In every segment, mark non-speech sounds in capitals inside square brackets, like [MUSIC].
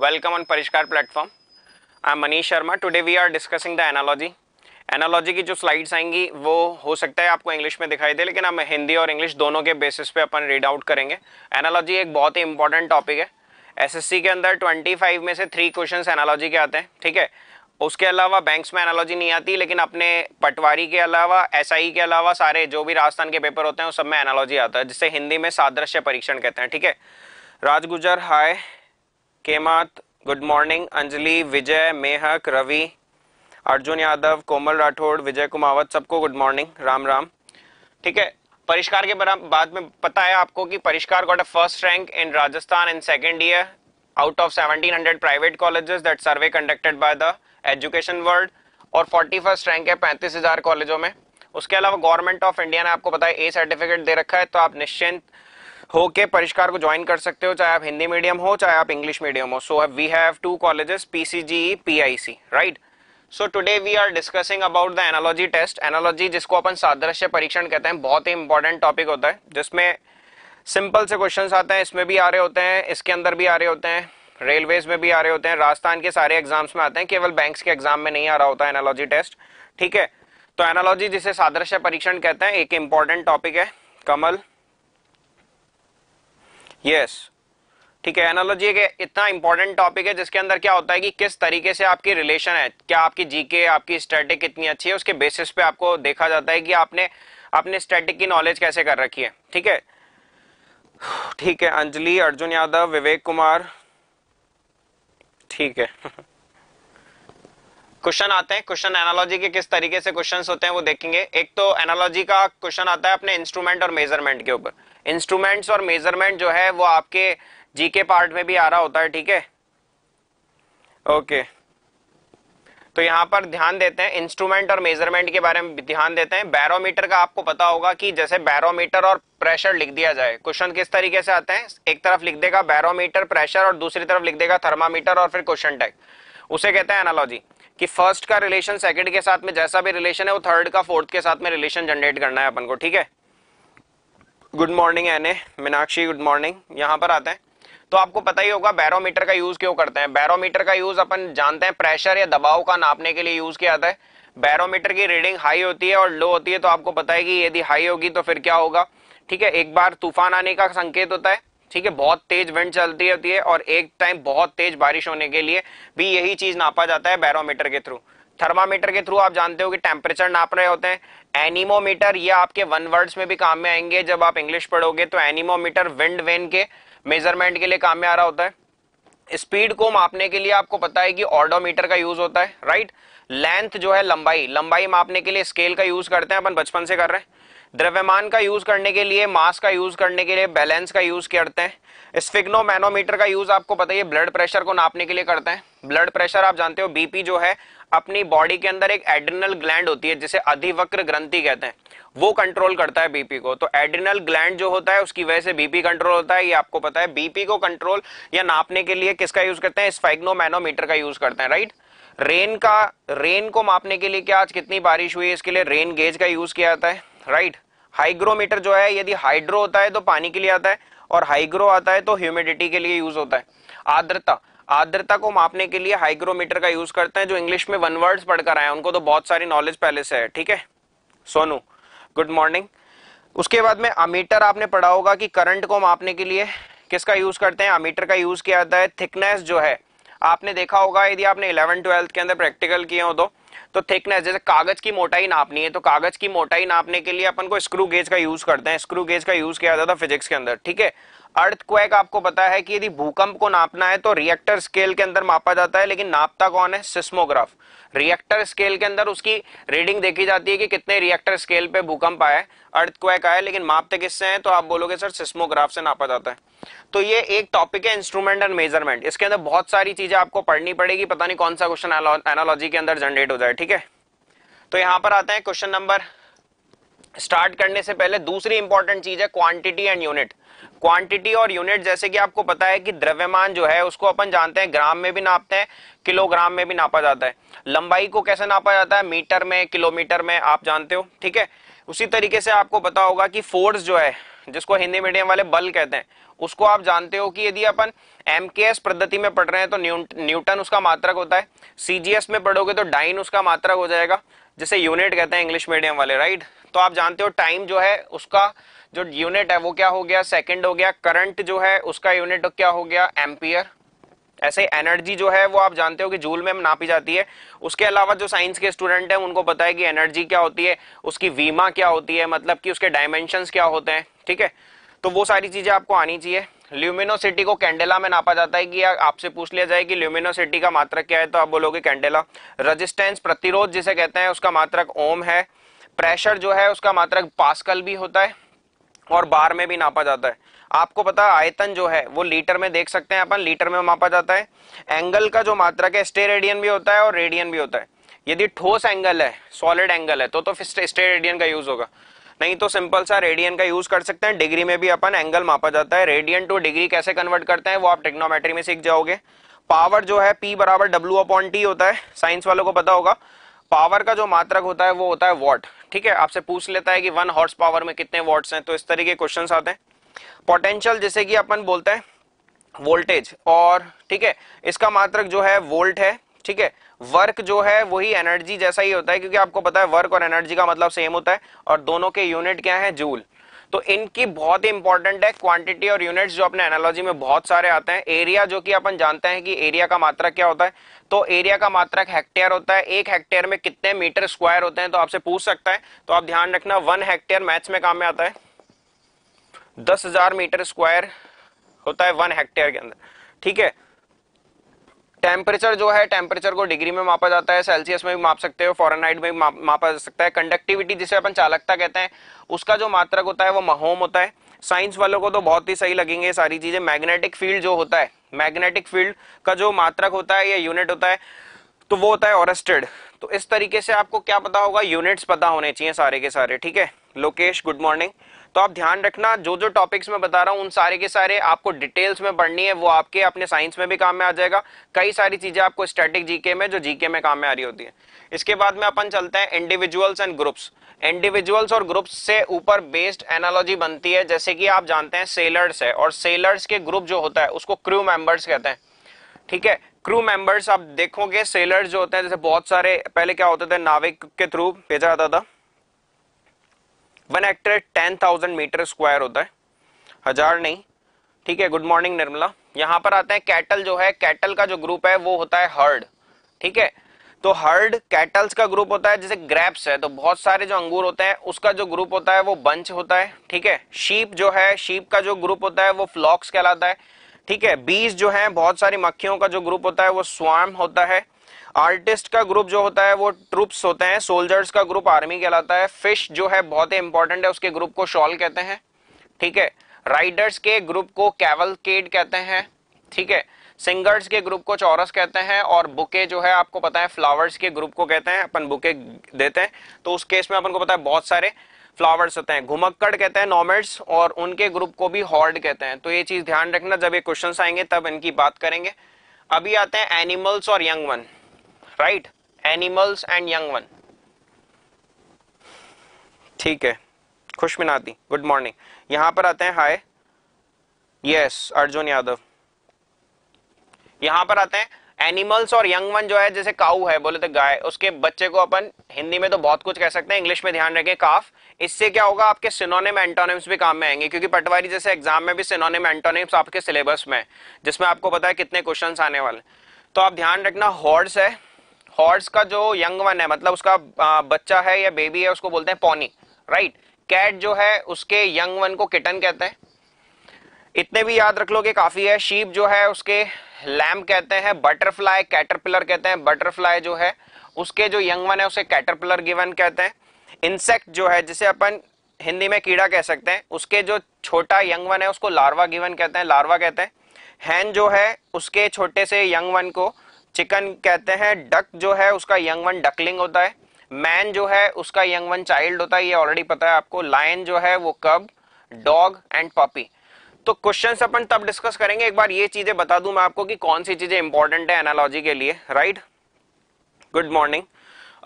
Welcome on Parishkar platform. I am Manish Sharma. Today we are discussing the analogy. Analogy की जो slides आएंगी वो हो सकता है आपको इंग्लिश में दिखाई दे लेकिन हम हिंदी और इंग्लिश दोनों के बेसिस पे अपन रीड आउट करेंगे एनालॉजी एक बहुत ही इंपॉर्टेंट टॉपिक है एसएससी के अंदर 25 में से थ्री क्वेश्चन एनालॉजी के आते हैं ठीक है उसके अलावा बैंक्स में एनालॉजी नहीं आती लेकिन अपने पटवारी के अलावा एसआई के अलावा सारे जो भी राजस्थान के पेपर होते हैं उस सब में एनालॉजी आता है जिसे हिंदी में सादृश्य परीक्षण कहते हैं ठीक है राजगुजर हाय केमात गुड मॉर्निंग अंजलि विजय मेहक रवि अर्जुन यादव कोमल राठौड़ विजय कुमावत सबको गुड मॉर्निंग राम राम ठीक है परिष्कार के बाद में पता है आपको कि Parishkar got a first rank in Rajasthan in second year of seventeen 1700 private colleges that survey conducted by the education world और फोर्टी फर्स्ट रैंक है पैंतीस हजार कॉलेजों में उसके अलावा गवर्नमेंट ऑफ इंडिया ने आपको पता है ए सर्टिफिकेट दे रखा है तो आप निश्चिंत होके परिष्कार को ज्वाइन कर सकते हो चाहे आप हिंदी मीडियम हो चाहे आप इंग्लिश मीडियम हो so we have two colleges PCGE PIC right so today we are discussing about the analogy test analogy जिसको अपन सादृश्य परीक्षण कहते हैं बहुत ही इंपॉर्टेंट टॉपिक होता है जिसमें सिंपल से क्वेश्चन आते हैं इसमें भी आ रहे होते हैं इसके अंदर भी आ रहे होते हैं रेलवेज में भी आ रहे होते हैं राजस्थान के सारे एग्जाम्स में आते हैं केवल बैंक्स के एग्जाम में नहीं आ रहा होता है एनालॉजी टेस्ट ठीक है तो एनालॉजी जिसे सादृश्य परीक्षण कहते हैं एक इंपॉर्टेंट टॉपिक है कमल यस ठीक है एनालॉजी एक इतना इंपॉर्टेंट टॉपिक है जिसके अंदर क्या होता है कि किस तरीके से आपकी रिलेशन है क्या आपकी जीके आपकी स्टैटिक कितनी अच्छी है उसके बेसिस पे आपको देखा जाता है कि आपने अपने स्टैटिक की नॉलेज कैसे कर रखी है ठीक है ठीक है अंजलि अर्जुन यादव विवेक कुमार ठीक है क्वेश्चन आते हैं क्वेश्चन एनालॉजी के किस तरीके से क्वेश्चन होते हैं वो देखेंगे एक तो एनालॉजी का क्वेश्चन आता है अपने इंस्ट्रूमेंट और मेजरमेंट के ऊपर इंस्ट्रूमेंट्स और मेजरमेंट जो है वो आपके जीके पार्ट में भी आ रहा होता है ठीक है ओके तो यहां पर ध्यान देते हैं इंस्ट्रूमेंट और मेजरमेंट के बारे में ध्यान देते हैं बैरोमीटर का आपको पता होगा कि जैसे बैरोमीटर और प्रेशर लिख दिया जाए क्वेश्चन किस तरीके से आते हैं एक तरफ लिख देगा बैरोमीटर प्रेशर और दूसरी तरफ लिख देगा थर्मामीटर और फिर क्वेश्चन टैग उसे कहते हैं एनालॉजी कि फर्स्ट का रिलेशन सेकंड के साथ में जैसा भी रिलेशन है वो थर्ड का फोर्थ के साथ में रिलेशन जनरेट करना है अपन को ठीक है गुड मॉर्निंग एने मीनाक्षी गुड मॉर्निंग यहां पर आते हैं तो आपको पता ही होगा बैरोमीटर का यूज क्यों करते हैं बैरोमीटर का यूज अपन जानते हैं प्रेशर या दबाव का नापने के लिए यूज किया जाता है बैरोमीटर की रीडिंग हाई होती है और लो होती है तो आपको पता है कि यदि हाई होगी तो फिर क्या होगा ठीक है एक बार तूफान आने का संकेत होता है ठीक है बहुत तेज विंड चलती होती है और एक टाइम बहुत तेज बारिश होने के लिए भी यही चीज नापा जाता है बैरोमीटर के थ्रू थर्मामीटर के थ्रू आप जानते हो कि टेम्परेचर नाप रहे होते हैं एनिमोमीटर ये आपके वन वर्ड्स में भी काम में आएंगे जब आप इंग्लिश पढ़ोगे तो एनिमोमीटर विंड वेन के मेजरमेंट के लिए काम में आ रहा होता है स्पीड को मापने के लिए आपको पता है कि ऑर्डोमीटर का यूज होता है राइट लेंथ जो है लंबाई लंबाई मापने के लिए स्केल का यूज करते हैं अपन बचपन से कर रहे हैं द्रव्यमान का यूज करने के लिए मास का यूज करने के लिए बैलेंस का यूज करते हैं स्फिग्नो मैनोमीटर का यूज आपको पता है ब्लड प्रेशर को नापने के लिए करते हैं ब्लड प्रेशर आप जानते हो बीपी जो है अपनी बॉडी के अंदर एक एड्रिनल ग्लैंड होती है जिसे अधिवक्र ग्रंथि कहते हैं वो कंट्रोल करता है बीपी को तो एड्रिनल ग्लैंड जो होता है उसकी वजह से बीपी कंट्रोल होता है ये आपको पता है बीपी को कंट्रोल या नापने के लिए किसका यूज करते हैं मैनोमीटर का यूज करते हैं राइट रेन का रेन को मापने के लिए क्या आज कितनी बारिश हुई है इसके लिए रेन गेज का यूज किया जाता है राइट हाइग्रोमीटर जो है यदि हाइड्रो होता है तो पानी के लिए आता है और हाइग्रो आता है तो ह्यूमिडिटी के लिए यूज होता है आर्द्रता आर्द्रता को मापने के लिए हाइग्रोमीटर का यूज करते हैं जो इंग्लिश में वन वर्ड्स पढ़कर आए उनको तो बहुत सारी नॉलेज पहले से है ठीक है सोनू गुड मॉर्निंग उसके बाद में अमीटर आपने पढ़ा होगा कि करंट को मापने के लिए किसका यूज करते हैं अमीटर का यूज किया जाता है थिकनेस जो है आपने देखा होगा यदि आपने इलेवन ट्वेल्थ के अंदर प्रैक्टिकल किए हो तो तो थिकनेस जैसे कागज की मोटाई नापनी है तो कागज की मोटाई नापने के लिए अपन को स्क्रू गेज का यूज करते हैं स्क्रू गेज का यूज किया जाता है फिजिक्स के अंदर ठीक है अर्थक्वेक आपको पता है कि यदि भूकंप को नापना है तो रिएक्टर स्केल के अंदर मापा जाता है लेकिन नापता कौन है सिस्मोग्राफ रिएक्टर स्केल के अंदर उसकी रीडिंग देखी जाती है कि कितने रिएक्टर स्केल पे भूकंप आए अर्थक्वेक आए लेकिन मापते तो किससे हैं तो आप बोलोगे सर सिस्मोग्राफ से नापा जाता है तो ये एक टॉपिक है इंस्ट्रूमेंट एंड मेजरमेंट इसके अंदर बहुत सारी चीजें आपको पढ़नी पड़ेगी पता नहीं कौन सा क्वेश्चन एनोलॉजी के अंदर जनरेट हो जाए ठीक है तो यहां पर आते हैं क्वेश्चन नंबर स्टार्ट करने से पहले दूसरी इंपॉर्टेंट चीज है क्वांटिटी एंड यूनिट क्वांटिटी और यूनिट जैसे कि आपको पता है कि द्रव्यमान जो है उसको अपन जानते हैं ग्राम में भी नापते हैं किलोग्राम में भी नापा जाता है लंबाई को कैसे नापा जाता है मीटर में किलोमीटर में आप जानते हो ठीक है उसी तरीके से आपको पता होगा कि फोर्स जो है जिसको हिंदी मीडियम वाले बल कहते हैं उसको आप जानते हो कि यदि अपन एम पद्धति में पढ़ रहे हैं तो न्यूटन उसका मात्रक होता है सीजीएस में पढ़ोगे तो डाइन उसका मात्रक हो जाएगा जिसे यूनिट कहते हैं इंग्लिश मीडियम वाले राइट तो आप जानते हो टाइम जो है उसका जो यूनिट है वो क्या हो गया सेकंड हो गया करंट जो है उसका यूनिट क्या हो गया एम्पियर ऐसे एनर्जी जो है वो आप जानते हो कि जूल में नापी जाती है उसके अलावा जो साइंस के स्टूडेंट हैं उनको पता है कि एनर्जी क्या होती है उसकी वीमा क्या होती है मतलब कि उसके डायमेंशन क्या होते हैं ठीक है तो वो सारी चीजें आपको आनी चाहिए ल्यूमिनोसिटी को कैंडेला में नापा जाता है कि आपसे पूछ लिया जाए कि ल्यूमिनोसिटी का मात्रक क्या है तो आप बोलोगे कैंडेला रजिस्टेंस प्रतिरोध जिसे कहते हैं उसका मात्रक ओम है प्रेशर जो है उसका मात्रक पास्कल भी होता है और बार में भी नापा जाता है आपको पता आयतन जो है वो लीटर में देख सकते हैं अपन लीटर में मापा जाता है एंगल का जो मात्रक है स्टे रेडियन भी होता है और रेडियन भी होता है यदि ठोस एंगल है सॉलिड एंगल है तो तो फिर स्टे रेडियन का यूज होगा नहीं तो सिंपल सा रेडियन का यूज कर सकते हैं डिग्री में भी अपन एंगल मापा जाता है रेडियन टू डिग्री कैसे कन्वर्ट करते हैं वो आप टेक्नोमेट्री में सीख जाओगे पावर जो है पी बराबर डब्ल्यू अपॉन टी होता है साइंस वालों को पता होगा पावर का जो मात्रक होता है वो होता है वॉट ठीक है आपसे पूछ लेता है कि वन हॉर्स पावर में कितने वॉट्स हैं तो इस तरह के क्वेश्चन आते हैं पोटेंशियल जैसे कि अपन बोलते हैं वोल्टेज और ठीक है इसका मात्रक जो है वोल्ट है ठीक है वर्क जो है वही एनर्जी जैसा ही होता है क्योंकि आपको पता है वर्क और एनर्जी का मतलब सेम होता है और दोनों के यूनिट क्या है जूल तो इनकी बहुत ही इंपॉर्टेंट है क्वांटिटी और यूनिट्स जो अपने एनालॉजी में बहुत सारे आते हैं एरिया जो कि अपन जानते हैं कि एरिया का मात्रक क्या होता है तो एरिया का मात्रक हेक्टेयर होता है एक हेक्टेयर में कितने मीटर स्क्वायर होते हैं तो आपसे पूछ सकता है तो आप ध्यान रखना वन हेक्टेयर मैथ्स में काम में आता है दस हजार मीटर स्क्वायर होता है वन हेक्टेयर के अंदर ठीक है टेम्परेचर जो है टेम्परेचर को डिग्री में मापा जाता है सेल्सियस में भी माप सकते हो फॉरन में भी मापा जा सकता है कंडक्टिविटी जिसे अपन चालकता कहते हैं उसका जो मात्रक होता है वो महोम होता है साइंस वालों को तो बहुत ही सही लगेंगे सारी चीजें मैग्नेटिक फील्ड जो होता है मैग्नेटिक फील्ड का जो मात्रक होता है या यूनिट होता है तो वो होता है ऑरेस्टेड तो इस तरीके से आपको क्या पता होगा यूनिट्स पता होने चाहिए सारे के सारे ठीक है लोकेश गुड मॉर्निंग तो आप ध्यान रखना जो जो टॉपिक्स में बता रहा हूँ उन सारे के सारे आपको डिटेल्स में पढ़नी है वो आपके अपने साइंस में भी काम में आ जाएगा कई सारी चीजें आपको स्टैटिक जीके में जो जीके में काम में आ रही होती है इसके बाद में अपन चलते हैं इंडिविजुअल्स एंड ग्रुप्स इंडिविजुअल्स और ग्रुप्स से ऊपर बेस्ड एनालॉजी बनती है जैसे कि आप जानते हैं सेलर्स है और सेलर्स के ग्रुप जो होता है उसको क्रू मेंबर्स कहते हैं ठीक है क्रू मेंबर्स आप देखोगे सेलर्स जो होते हैं जैसे बहुत सारे पहले क्या होते थे नाविक के थ्रू भेजा जाता था one hectare ten thousand metre square होता है हजार नहीं ठीक है गुड मॉर्निंग निर्मला यहाँ पर आते हैं कैटल जो है कैटल का जो ग्रुप है वो होता है हर्ड ठीक है तो हर्ड कैटल्स का ग्रुप होता है जैसे ग्रैप्स है तो बहुत सारे जो अंगूर होते हैं उसका जो ग्रुप होता है वो बंच होता है ठीक है शीप जो है शीप का जो ग्रुप होता है वो फ्लॉक्स कहलाता है ठीक है बीज जो है बहुत सारी मक्खियों का जो ग्रुप होता है वो स्वार्म होता है आर्टिस्ट का ग्रुप जो होता है वो ट्रूप्स होते हैं सोल्जर्स का ग्रुप आर्मी कहलाता है फिश जो है बहुत ही इंपॉर्टेंट है उसके ग्रुप को शॉल कहते हैं ठीक है राइडर्स के ग्रुप को कैवल केड कहते हैं ठीक है सिंगर्स के ग्रुप को चौरस कहते हैं और बुके जो है आपको पता है फ्लावर्स के ग्रुप को कहते हैं अपन बुके देते हैं तो उस केस में अपन को पता है बहुत सारे फ्लावर्स होते हैं घुमक्कड़ कहते हैं नॉमेड्स और उनके ग्रुप को भी हॉर्ड कहते हैं तो ये चीज ध्यान रखना जब ये क्वेश्चन आएंगे तब इनकी बात करेंगे अभी आते हैं एनिमल्स और young one right animals and young one ठीक है खुश मिनाती गुड मॉर्निंग यहां पर आते हैं हाय यस अर्जुन यादव यहां पर आते हैं एनिमल्स और यंग वन जो है जैसे काऊ है बोले तो गाय उसके बच्चे को अपन हिंदी में तो बहुत कुछ कह सकते हैं इंग्लिश में ध्यान रखें काफ इससे क्या होगा आपके सिनोनिम एंटोनिम्स भी काम में आएंगे क्योंकि पटवारी जैसे एग्जाम में भी सिनोनिम एंटोनिम्स आपके सिलेबस में जिसमें आपको पता है कितने क्वेश्चन आने वाले तो आप ध्यान रखना हॉर्स है हॉर्स का जो यंग वन है मतलब उसका बच्चा है या बेबी है उसको बोलते हैं पॉनी राइट कैट जो है उसके यंग वन को किटन कहते हैं इतने भी याद रख लो कि काफी है शीप जो है उसके लैम्प कहते हैं बटरफ्लाई कैटरपिलर कहते हैं बटरफ्लाई जो है उसके जो यंग वन है उसे कैटरपिलर गिवन कहते हैं इंसेक्ट जो है जिसे अपन हिंदी में कीड़ा कह सकते हैं उसके जो छोटा यंग वन है उसको लार्वा गिवन कहते हैं लार्वा कहते हैं हैं जो है उसके छोटे से यंग वन को चिकन कहते हैं डक जो है उसका यंग वन डकलिंग होता है मैन जो है उसका यंग वन चाइल्ड होता है ये ऑलरेडी पता है आपको लायन जो है वो कब डॉग एंड पपी तो क्वेश्चन अपन तब डिस्कस करेंगे एक बार ये चीजें बता दू मैं आपको कि कौन सी चीजें इंपॉर्टेंट है एनालॉजी के लिए राइट गुड मॉर्निंग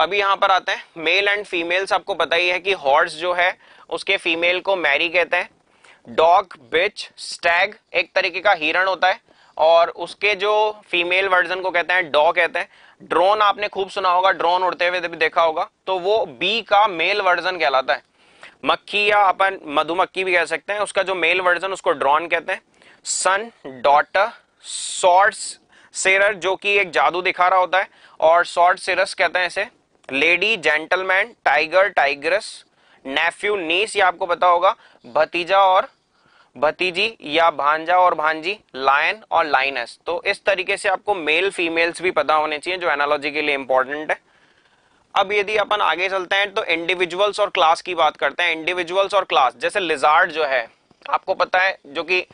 अभी यहाँ पर आते हैं मेल एंड फीमेल्स आपको पता ही है कि हॉर्स जो है उसके फीमेल को मैरी कहते हैं डॉग बिच स्टैग एक तरीके का हिरण होता है और उसके जो फीमेल वर्जन को कहते हैं डॉ कहते हैं ड्रोन आपने खूब सुना होगा ड्रोन उड़ते हुए भी देखा होगा तो वो बी का मेल वर्जन कहलाता है मक्खी या अपन मधुमक्खी भी कह सकते हैं उसका जो मेल वर्जन उसको ड्रॉन कहते हैं सन डॉटर सॉर्ट सेरर जो कि एक जादू दिखा रहा होता है और सॉर्ट सेरस कहते हैं इसे lady gentleman tiger tigress nephew niece ये आपको पता होगा भतीजा और भतीजी या भांजा और भांजी लायन और लाइनस तो इस तरीके से आपको मेल फीमेल्स भी पता होने चाहिए जो एनालॉजी के लिए इंपॉर्टेंट है अब यदि अपन आगे चलते हैं तो इंडिविजुअल्स और क्लास की बात करते हैं इंडिविजुअल्स और क्लास जैसे लिजार्ड जो है आपको पता है जो कि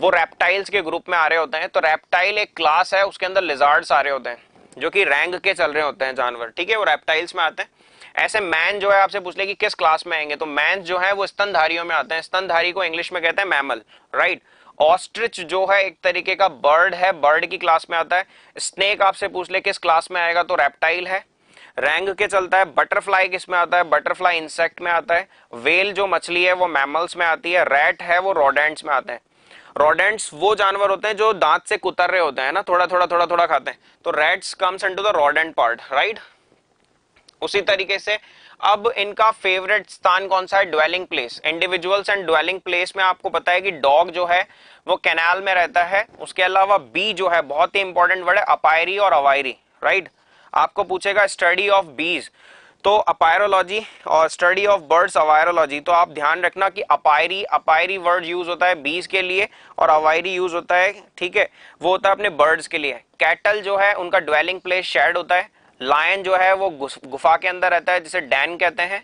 वो रेप्टाइल्स के ग्रुप में आ रहे होते हैं तो रेप्टाइल एक क्लास है उसके अंदर लिजार्ड्स आ रहे होते हैं जो कि रैंग के चल रहे होते हैं जानवर ठीक है वो रेप्टाइल्स में आते हैं ऐसे मैन जो है आपसे पूछ ले कि किस क्लास में आएंगे तो मैन जो है वो स्तनधारियों में आते हैं स्तनधारी को इंग्लिश में कहते हैं मैमल राइट ऑस्ट्रिच जो है एक तरीके का बर्ड है बर्ड की क्लास में आता है स्नेक आपसे पूछ ले किस क्लास में आएगा तो रेप्टाइल है रैंग के चलता है बटरफ्लाई किस में आता है बटरफ्लाई इंसेक्ट में आता है वेल जो मछली है वो मैमल्स में आती है रैट है वो रोडेंट्स में आते हैं रोडेंट्स वो जानवर होते हैं जो दांत से कुतर रहे होते हैं ना थोड़ा थोड़ा थोड़ा थोड़ा खाते हैं तो rats comes into the rodent part right उसी तरीके से अब इनका फेवरेट स्थान कौन सा है dwelling place individuals and dwelling place में आपको पता है कि डॉग जो है वो कैनाल में रहता है उसके अलावा बी जो है बहुत ही इंपॉर्टेंट वर्ड है अपायरी और अवायरी राइट आपको पूछेगा स्टडी ऑफ बीज तो अपायरोलॉजी और स्टडी ऑफ बर्ड्स अवायरोलॉजी तो आप ध्यान रखना कि अपायरी अपायरी वर्ड यूज होता है बीज के लिए और अवायरी यूज होता है ठीक है वो होता है अपने बर्ड्स के लिए कैटल जो है उनका ड्वेलिंग प्लेस शेड होता है लायन जो है वो गुफा के अंदर रहता है जिसे डैन कहते हैं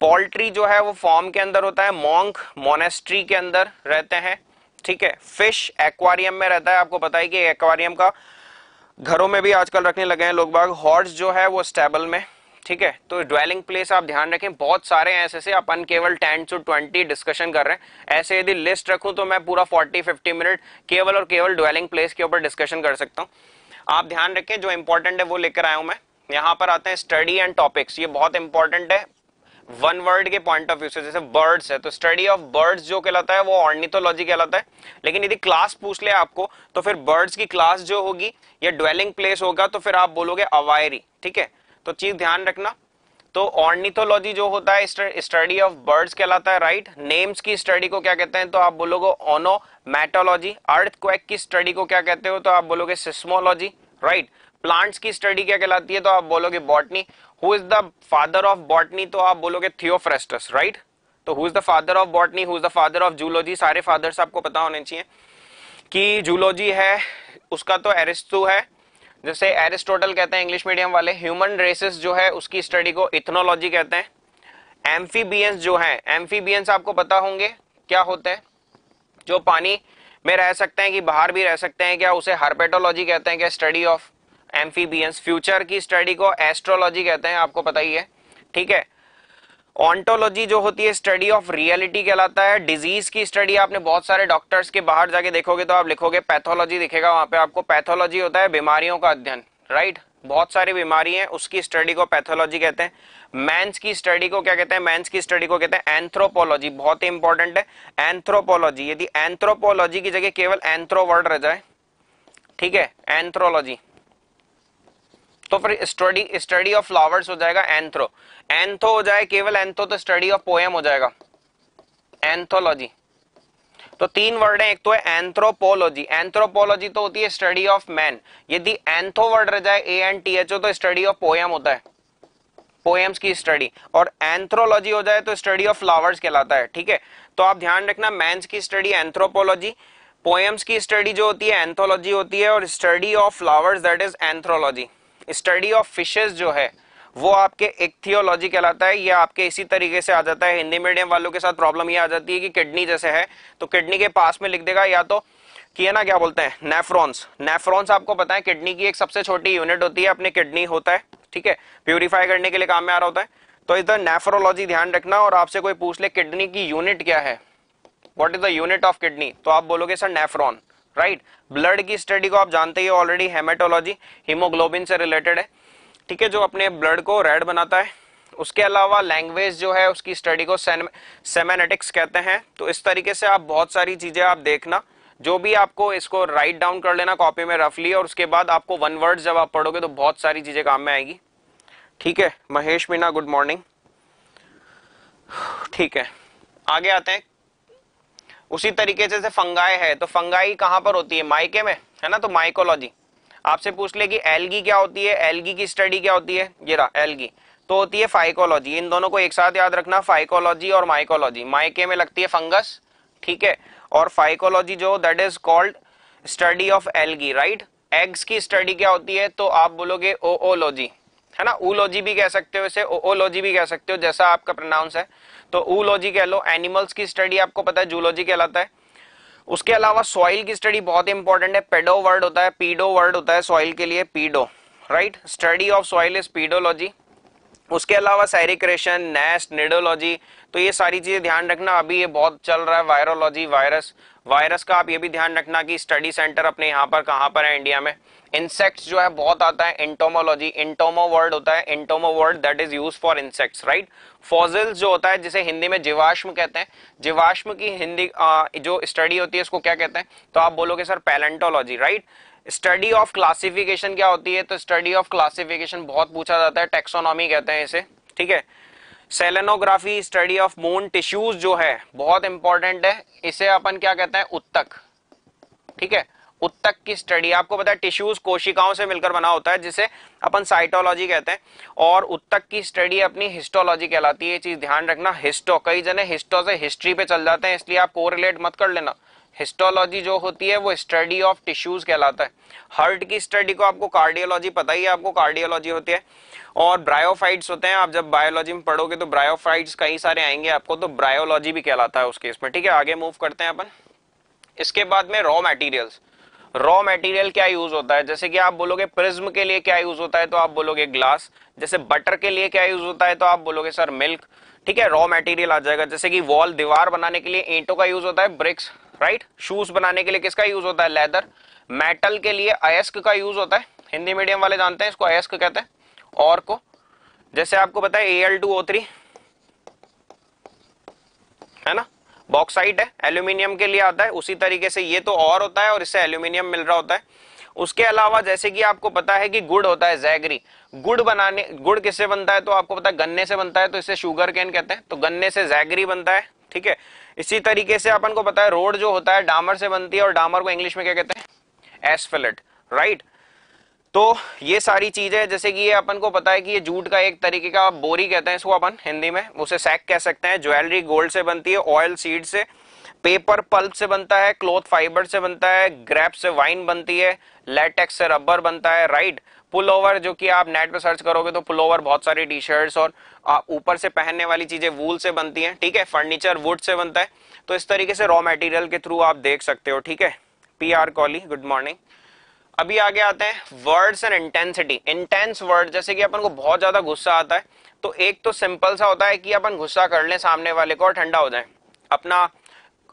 पोल्ट्री जो है वो फॉर्म के अंदर होता है मॉन्क मोनेस्ट्री के अंदर रहते हैं ठीक है फिश एक्वारियम में रहता है आपको पता है कि एक्वारियम का घरों में भी आजकल रखने लगे हैं लोग बाग हॉर्स जो है वो स्टेबल में ठीक है तो ड्वेलिंग प्लेस आप ध्यान रखें बहुत सारे हैं ऐसे से अपन केवल टेन टू ट्वेंटी डिस्कशन कर रहे हैं ऐसे यदि लिस्ट रखूं तो मैं पूरा फोर्टी फिफ्टी मिनट केवल और केवल ड्वेलिंग प्लेस के ऊपर डिस्कशन कर सकता हूं आप ध्यान रखें जो इंपॉर्टेंट है वो लेकर आया हूं मैं यहां पर आते हैं स्टडी एंड टॉपिक्स ये बहुत इंपॉर्टेंट है वन वर्ड के पॉइंट ऑफ व्यू से जैसे बर्ड्स है तो स्टडी ऑफ बर्ड्स जो कहलाता है वो ऑर्निथोलॉजी कहलाता है लेकिन यदि क्लास पूछ ले आपको तो फिर बर्ड्स की क्लास जो होगी या ड्वेलिंग प्लेस होगा तो फिर आप बोलोगे अवायरी ठीक है तो चीज ध्यान रखना तो ऑर्निथोलॉजी जो होता है स्टडी ऑफ बर्ड्स कहलाता है राइट right? नेम्स की स्टडी को क्या कहते हैं तो आप बोलोगे मैटोलॉजी अर्थ की स्टडी को क्या कहते हो तो आप बोलोगे सिस्मोलॉजी राइट प्लांट्स की स्टडी क्या कहलाती है तो आप बोलोगे botany who is the father of botany तो आप बोलोगे थियोफ्रेस्टस राइट तो who is the father of botany who is the father of zoology सारे फादर्स आपको पता होने चाहिए कि जूलॉजी है उसका तो एरिस्टू है जैसे एरिस्टोटल कहते हैं इंग्लिश मीडियम वाले ह्यूमन रेसेस जो है उसकी स्टडी को इथनोलॉजी कहते हैं एम्फीबियंस जो है एम्फीबियंस आपको पता होंगे क्या होते हैं जो पानी में रह सकते हैं कि बाहर भी रह सकते हैं क्या उसे हर्पेटोलॉजी कहते हैं क्या स्टडी ऑफ एम्फीबियंस फ्यूचर की स्टडी को एस्ट्रोलॉजी कहते हैं आपको पता ही है ठीक है ऑन्टोलॉजी जो होती है स्टडी ऑफ रियलिटी कहलाता है डिजीज की स्टडी आपने बहुत सारे डॉक्टर्स के बाहर जाके देखोगे तो आप लिखोगे पैथोलॉजी दिखेगा वहां पे आपको पैथोलॉजी होता है बीमारियों का अध्ययन राइट बहुत सारी बीमारी है उसकी स्टडी को पैथोलॉजी कहते हैं मैंस की स्टडी को क्या कहते हैं मैंस की स्टडी को कहते हैं एंथ्रोपोलॉजी बहुत ही इंपॉर्टेंट है एंथ्रोपोलॉजी यदि एंथ्रोपोलॉजी की जगह केवल एंथ्रो वर्ड रह जाए ठीक है एंथ्रोलॉजी तो फिर स्टडी स्टडी ऑफ फ्लावर्स हो जाएगा एंथ्रो एंथो हो जाए केवल एंथो तो स्टडी ऑफ पोएम हो जाएगा एंथोलॉजी तो तीन वर्ड है एक तो है एंथ्रोपोलॉजी एंथ्रोपोलॉजी तो होती है स्टडी ऑफ मैन यदि एंथो वर्ड रह जाए A N T H O तो स्टडी ऑफ पोएम होता है पोएम्स की स्टडी और एंथ्रोलॉजी हो जाए तो स्टडी ऑफ फ्लावर्स कहलाता है ठीक है तो आप ध्यान रखना मैंस की स्टडी एंथ्रोपोलॉजी पोएम्स की स्टडी जो होती है एंथोलॉजी होती है और study of flowers that is anthology study of fishes जो है वो आपके थियोलॉजी कहलाता है ये आपके इसी तरीके से आ जाता है हिंदी मीडियम वालों के साथ प्रॉब्लम ये आ जाती है कि किडनी जैसे है तो किडनी के पास में लिख देगा या तो कि है ना क्या बोलते हैं नेफ्रॉन्स नेफ्रॉन्स आपको पता है किडनी की एक सबसे छोटी यूनिट होती है अपने किडनी होता है ठीक है प्यूरिफाई करने के लिए काम में आ रहा होता है तो इधर नेफ्रोलॉजी ध्यान रखना और आपसे कोई पूछ ले किडनी की यूनिट क्या है what is the unit of kidney तो आप बोलोगे सर नेफ्रॉन राइट ब्लड की स्टडी को आप जानते ही ऑलरेडी हेमेटोलॉजी हीमोग्लोबिन से रिलेटेड है ठीक है जो अपने ब्लड को रेड बनाता है उसके अलावा लैंग्वेज जो है उसकी स्टडी को सेमेनेटिक्स कहते हैं तो इस तरीके से आप बहुत सारी चीजें आप देखना जो भी आपको इसको राइट डाउन कर लेना कॉपी में रफली और उसके बाद आपको वन वर्ड जब आप पढ़ोगे तो बहुत सारी चीजें काम में आएगी ठीक है महेश मीना गुड मॉर्निंग ठीक है आगे आते हैं उसी तरीके से फंगाई है तो फंगाई कहाँ पर होती है माइके में है ना तो माइकोलॉजी आपसे पूछ ले कि एलगी क्या होती है एलगी की स्टडी क्या होती है ये रहा एलगी तो होती है फाइकोलॉजी इन दोनों को एक साथ याद रखना फाइकोलॉजी और माइकोलॉजी माइके में लगती है फंगस ठीक है और फाइकोलॉजी जो that is called study of algae right eggs की स्टडी क्या होती है तो आप बोलोगे ओओलॉजी है ना ऊलॉजी भी कह सकते हो इसे ओलॉजी भी कह सकते हो जैसा आपका प्रोनाउंस है तो ऊलॉजी कह लो एनिमल्स की स्टडी आपको पता है जूलॉजी कहलाता है उसके अलावा सॉइल की स्टडी बहुत इंपॉर्टेंट है पेडो वर्ड होता है पीडो वर्ड होता है सॉइल के लिए pedo right study of soil is pedology उसके अलावा सैरिक्रेशन नेस्ट निडोलॉजी तो ये सारी चीज़ें ध्यान रखना अभी ये बहुत चल रहा है वायरोलॉजी वायरस वायरस का आप ये भी ध्यान रखना कि स्टडी सेंटर अपने यहाँ पर कहाँ पर है इंडिया में इंसेक्ट्स जो है बहुत आता है इंटोमोलॉजी इंटोमो वर्ड होता है entomo word that is use for insects right fossils जो होता है जिसे हिंदी में जीवाश्म कहते हैं जीवाश्म की हिंदी आ, जो स्टडी होती है उसको क्या कहते हैं तो आप बोलोगे sir paleontology right study of classification क्या होती है तो स्टडी ऑफ क्लासिफिकेशन बहुत पूछा जाता है टेक्सोनॉमी कहते हैं इसे ठीक है selenography study of bone tissues जो है बहुत इंपॉर्टेंट है इसे अपन क्या कहते हैं उत्तक ठीक है उत्तक की स्टडी आपको पता है टिश्यूज कोशिकाओं से मिलकर बना होता है जिसे अपन साइटोलॉजी कहते हैं और उत्तक की स्टडी अपनी हिस्टोलॉजी कहलाती है ये चीज ध्यान रखना हिस्टो कई जने हिस्टो से हिस्ट्री पे चल जाते हैं इसलिए आप कोरिलेट मत कर लेना हिस्टोलॉजी जो होती है वो स्टडी ऑफ टिश्यूज कहलाता है हर्ट की स्टडी को आपको कार्डियोलॉजी पता ही है आपको कार्डियोलॉजी होती है और ब्रायोफाइट्स होते हैं आप जब बायोलॉजी में पढ़ोगे तो ब्रायोफाइट्स कई सारे आएंगे आपको तो ब्रायोलॉजी भी कहलाता है उस केस में ठीक है आगे मूव करते हैं अपन इसके बाद में रॉ मटेरियल्स रॉ मटेरियल क्या यूज होता है जैसे कि आप बोलोगे प्रिज्म के लिए क्या यूज होता है तो आप बोलोगे ग्लास जैसे बटर के लिए क्या यूज होता है तो आप बोलोगे सर मिल्क ठीक है रॉ मटेरियल आ जाएगा जैसे कि वॉल दीवार बनाने के लिए ईंटों का यूज होता है ब्रिक्स राइट शूज बनाने के लिए किसका यूज होता है लेदर मेटल के लिए अयस्क का यूज होता है हिंदी मीडियम वाले जानते हैं इसको अयस्क कहते हैं और को जैसे आपको पता है एल टू ओ थ्री है ना बॉक्साइट है एल्यूमिनियम के लिए आता है उसी तरीके से ये तो और होता है और इससे एल्यूमिनियम मिल रहा होता है उसके अलावा जैसे कि आपको पता है कि गुड़ होता है जैगरी गुड़ बनाने गुड़ किससे बनता है तो आपको पता है गन्ने से बनता है तो इसे शुगर कैन कहते हैं तो गन्ने से जैगरी बनता है ठीक है इसी तरीके से अपन को पता है रोड जो होता है डामर से बनती है और डामर को इंग्लिश में क्या कहते हैं एसफेलेट राइट तो ये सारी चीजें जैसे कि ये अपन को पता है कि ये जूट का एक तरीके का बोरी कहते हैं इसको अपन हिंदी में उसे सैक कह सकते हैं ज्वेलरी गोल्ड से बनती है ऑयल सीड से पेपर पल्प से बनता है क्लोथ फाइबर से बनता है ग्रैप से वाइन बनती है लेटेक्स से रबर बनता है राइट right? पुल ओवर जो कि आप नेट पे सर्च करोगे तो पुल ओवर बहुत सारी टी शर्ट्स और ऊपर से पहनने वाली चीजें वूल से बनती हैं ठीक है फर्नीचर वुड से बनता है तो इस तरीके से रॉ मटेरियल के थ्रू आप देख सकते हो ठीक है पी आर कॉली गुड मॉर्निंग अभी आगे आते हैं words and intensity intense word जैसे कि अपन को बहुत ज्यादा गुस्सा आता है तो एक तो सिंपल सा होता है कि अपन गुस्सा कर लें सामने वाले को और ठंडा हो जाए अपना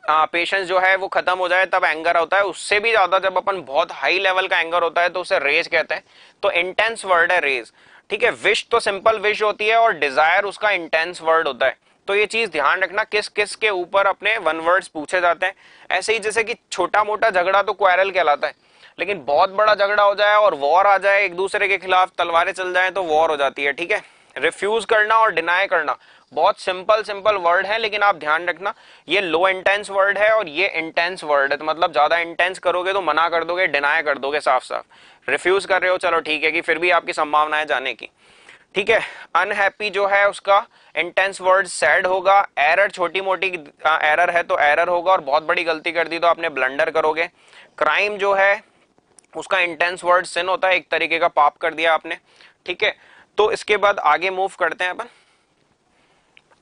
पेशेंस हाँ, जो है वो खत्म हो जाए तब एंगर होता है उससे भी ज्यादा जब अपन बहुत हाई लेवल का एंगर होता है तो उसे रेज कहते हैं तो इंटेंस वर्ड है रेज ठीक है विश तो सिंपल विश होती है और डिजायर उसका इंटेंस वर्ड होता है तो ये चीज ध्यान रखना किस किस के ऊपर अपने वन वर्ड्स पूछे जाते हैं ऐसे ही जैसे कि छोटा मोटा झगड़ा तो क्वारल कहलाता है लेकिन बहुत बड़ा झगड़ा हो जाए और वॉर आ जाए एक दूसरे के खिलाफ तलवारें चल जाए तो वॉर हो जाती है ठीक है रिफ्यूज करना और डिनाई करना बहुत सिंपल सिंपल वर्ड है लेकिन आप ध्यान रखना ये लो इंटेंस वर्ड है और ये इंटेंस वर्ड है तो मतलब ज्यादा इंटेंस करोगे तो मना कर दोगे डिनाय कर दोगे साफ साफ रिफ्यूज कर रहे हो चलो ठीक है कि फिर भी आपकी संभावना है जाने की ठीक है अनहैप्पी जो है उसका इंटेंस वर्ड सैड होगा एरर छोटी मोटी एरर है तो एरर होगा और बहुत बड़ी गलती कर दी तो आपने ब्लंडर करोगे क्राइम जो है उसका इंटेंस वर्ड सिन होता है एक तरीके का पाप कर दिया आपने ठीक है तो इसके बाद आगे मूव करते हैं अपन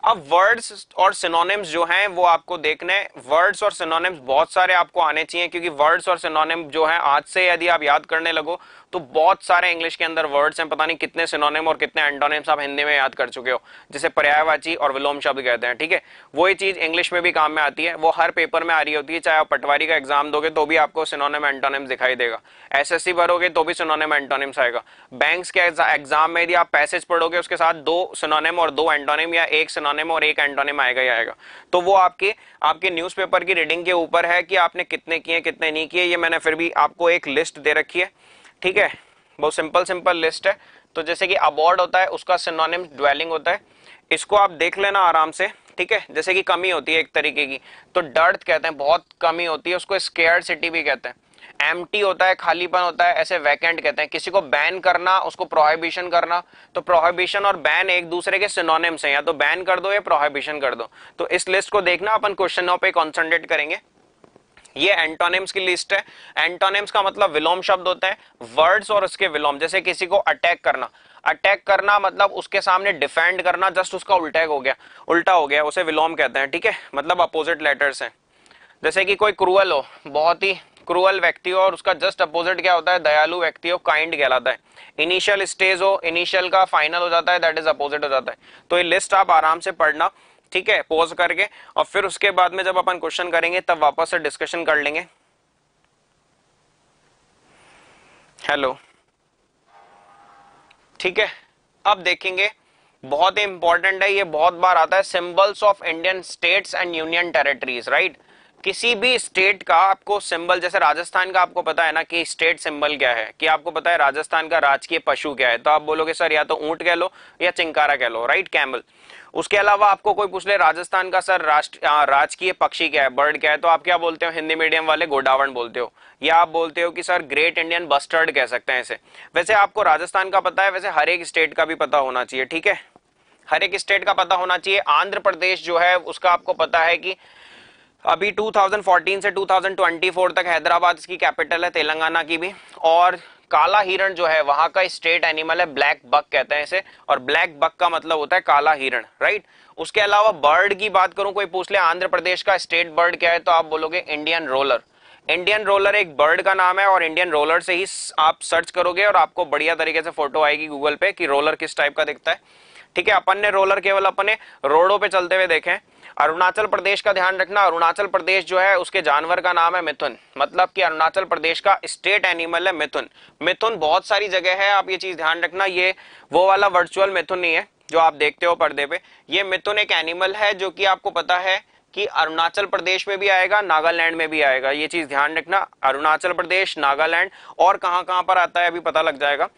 अब वर्ड्स और सिनोनिम्स जो हैं वो आपको देखने वर्ड्स और सिनोनिम्स बहुत सारे आपको आने चाहिए क्योंकि वर्ड्स और सिनोनिम जो हैं आज से यदि आप याद करने लगो तो बहुत सारे इंग्लिश के अंदर वर्ड्स हैं पता नहीं कितने सिनोनिम और कितने एंटोनिम्स आप हिंदी में याद कर चुके हो जिसे पर्यायवाची और विलोम शब्द कहते हैं ठीक है वो ही चीज इंग्लिश में भी काम में आती है वो हर पेपर में आ रही होती है चाहे आप पटवारी का एग्जाम दोगे तो भी आपको सिनोनिम एंटोनिम्स दिखाई देगा एस भरोगे तो भी सिनोनिम एंटोनिम्स आएगा बैंक्स के एग्जाम में यदि आप पैसेज पढ़ोगे उसके साथ दो सिनोनिम और दो एंटोनिम या एक सिनोनिम और एक एंटोनिम आएगा ही आएगा तो वो आपके आपके न्यूज़पेपर की रीडिंग के ऊपर है कि आपने कितने किए कितने नहीं किए ये मैंने फिर भी आपको एक लिस्ट दे रखी है ठीक है बहुत सिंपल सिंपल लिस्ट है तो जैसे कि अबॉर्ड होता है उसका सिनोनिम ड्वेलिंग होता है इसको आप देख लेना आराम से ठीक है जैसे कि कमी होती है एक तरीके की तो डर्थ कहते हैं बहुत कमी होती है उसको स्केयर सिटी भी कहते हैं एम होता है खालीपन होता है ऐसे वैकेंट कहते हैं किसी को बैन करना उसको प्रोहिबिशन करना तो प्रोहिबिशन और बैन एक दूसरे के सिनोनिम्स हैं या तो बैन कर दो या प्रोहिबिशन कर दो तो इस लिस्ट को देखना अपन क्वेश्चनों पे कॉन्सेंट्रेट करेंगे ये एंटोनिम्स की लिस्ट है एंटोनिम्स का मतलब विलोम शब्द होता है वर्ड्स और उसके विलोम जैसे किसी को अटैक करना अटैक करना मतलब उसके सामने डिफेंड करना जस्ट उसका उल्टा हो गया उल्टा हो गया उसे विलोम कहते हैं ठीक है थीके? मतलब अपोजिट लेटर्स हैं जैसे कि कोई क्रूअल हो बहुत ही क्रूअल व्यक्ति हो और उसका जस्ट अपोजिट क्या होता है दयालु व्यक्ति हो काइंड कहलाता है इनिशियल स्टेज हो इनिशियल का फाइनल हो जाता है दैट इज अपोजिट हो जाता है तो ये लिस्ट आप आराम से पढ़ना ठीक है पोज करके और फिर उसके बाद में जब अपन क्वेश्चन करेंगे तब वापस से डिस्कशन कर लेंगे हेलो ठीक है अब देखेंगे बहुत ही इंपॉर्टेंट है ये बहुत बार आता है symbols of Indian states and union territories right किसी भी स्टेट का आपको सिंबल जैसे राजस्थान का आपको पता है ना कि स्टेट सिंबल क्या है कि आपको पता है राजस्थान का राजकीय पशु क्या है तो आप बोलोगे सर या तो ऊंट कह लो या चिंकारा कह लो राइट कैमल उसके अलावा आपको कोई पूछ ले राजस्थान का सर राष्ट्र राजकीय पक्षी क्या है बर्ड क्या है तो आप क्या बोलते हो हिंदी मीडियम वाले गोडावन बोलते हो या आप बोलते हो कि सर ग्रेट इंडियन बस्टर्ड कह सकते हैं इसे वैसे आपको राजस्थान का पता है वैसे हर एक स्टेट का भी पता होना चाहिए ठीक है हर एक स्टेट का पता होना चाहिए आंध्र प्रदेश जो है उसका आपको पता है कि अभी 2014 से 2024 तक हैदराबाद इसकी कैपिटल है तेलंगाना की भी और काला हिरण जो है वहां का स्टेट एनिमल है ब्लैक बक कहते हैं इसे और ब्लैक बक का मतलब होता है काला हिरण राइट उसके अलावा बर्ड की बात करूं कोई पूछ ले आंध्र प्रदेश का स्टेट बर्ड क्या है तो आप बोलोगे इंडियन रोलर इंडियन रोलर एक बर्ड का नाम है और इंडियन रोलर से ही आप सर्च करोगे और आपको बढ़िया तरीके से फोटो आएगी गूगल पे कि रोलर किस टाइप का दिखता है ठीक है अपन ने रोलर केवल अपने रोडों पे चलते हुए देखें अरुणाचल प्रदेश का ध्यान रखना अरुणाचल प्रदेश जो है उसके जानवर का नाम है मिथुन मतलब कि अरुणाचल प्रदेश का स्टेट एनिमल है मिथुन मिथुन बहुत सारी जगह है आप ये चीज ध्यान रखना ये वो वाला वर्चुअल मिथुन नहीं है जो आप देखते हो पर्दे पे ये मिथुन एक एनिमल है जो कि आपको पता है कि अरुणाचल प्रदेश में भी आएगा नागालैंड में भी आएगा ये चीज ध्यान रखना अरुणाचल प्रदेश नागालैंड और कहाँ कहाँ पर आता है अभी पता लग जाएगा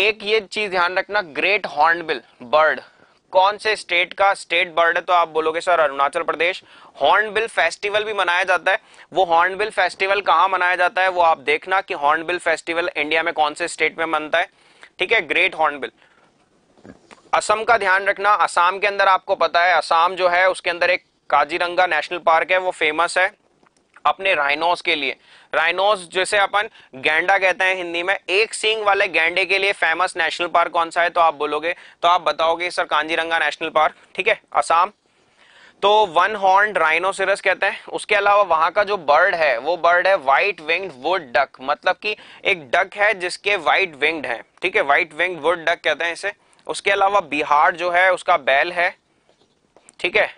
एक ये चीज ध्यान रखना ग्रेट हॉर्नबिल बर्ड कौन से स्टेट का स्टेट बर्ड है तो आप बोलोगे sir Arunachal Pradesh hornbill festival भी मनाया जाता है वो हॉर्नबिल फेस्टिवल कहाँ मनाया जाता है वो आप देखना कि हॉर्नबिल फेस्टिवल इंडिया में कौन से स्टेट में मनता है ठीक है ग्रेट हॉर्नबिल असम का ध्यान रखना असम के अंदर आपको पता है असम जो है उसके अंदर एक काजीरंगा नेशनल पार्क है वो फेमस है अपने राइनोस के लिए राइनोस जैसे अपन गैंडा कहते हैं हिंदी में एक सींग वाले गैंडे के लिए फेमस नेशनल पार्क कौन सा है तो आप बोलोगे तो आप बताओगे सर कांजीरंगा नेशनल पार्क ठीक है असम तो वन हॉर्न राइनोसिरस कहते हैं उसके अलावा वहां का जो बर्ड है वो बर्ड है व्हाइट विंग्ड वुड डक मतलब कि एक डक है जिसके व्हाइट विंग्ड है ठीक है व्हाइट विंग्ड वुड डक कहते हैं इसे उसके अलावा बिहार जो है उसका बैल है ठीक है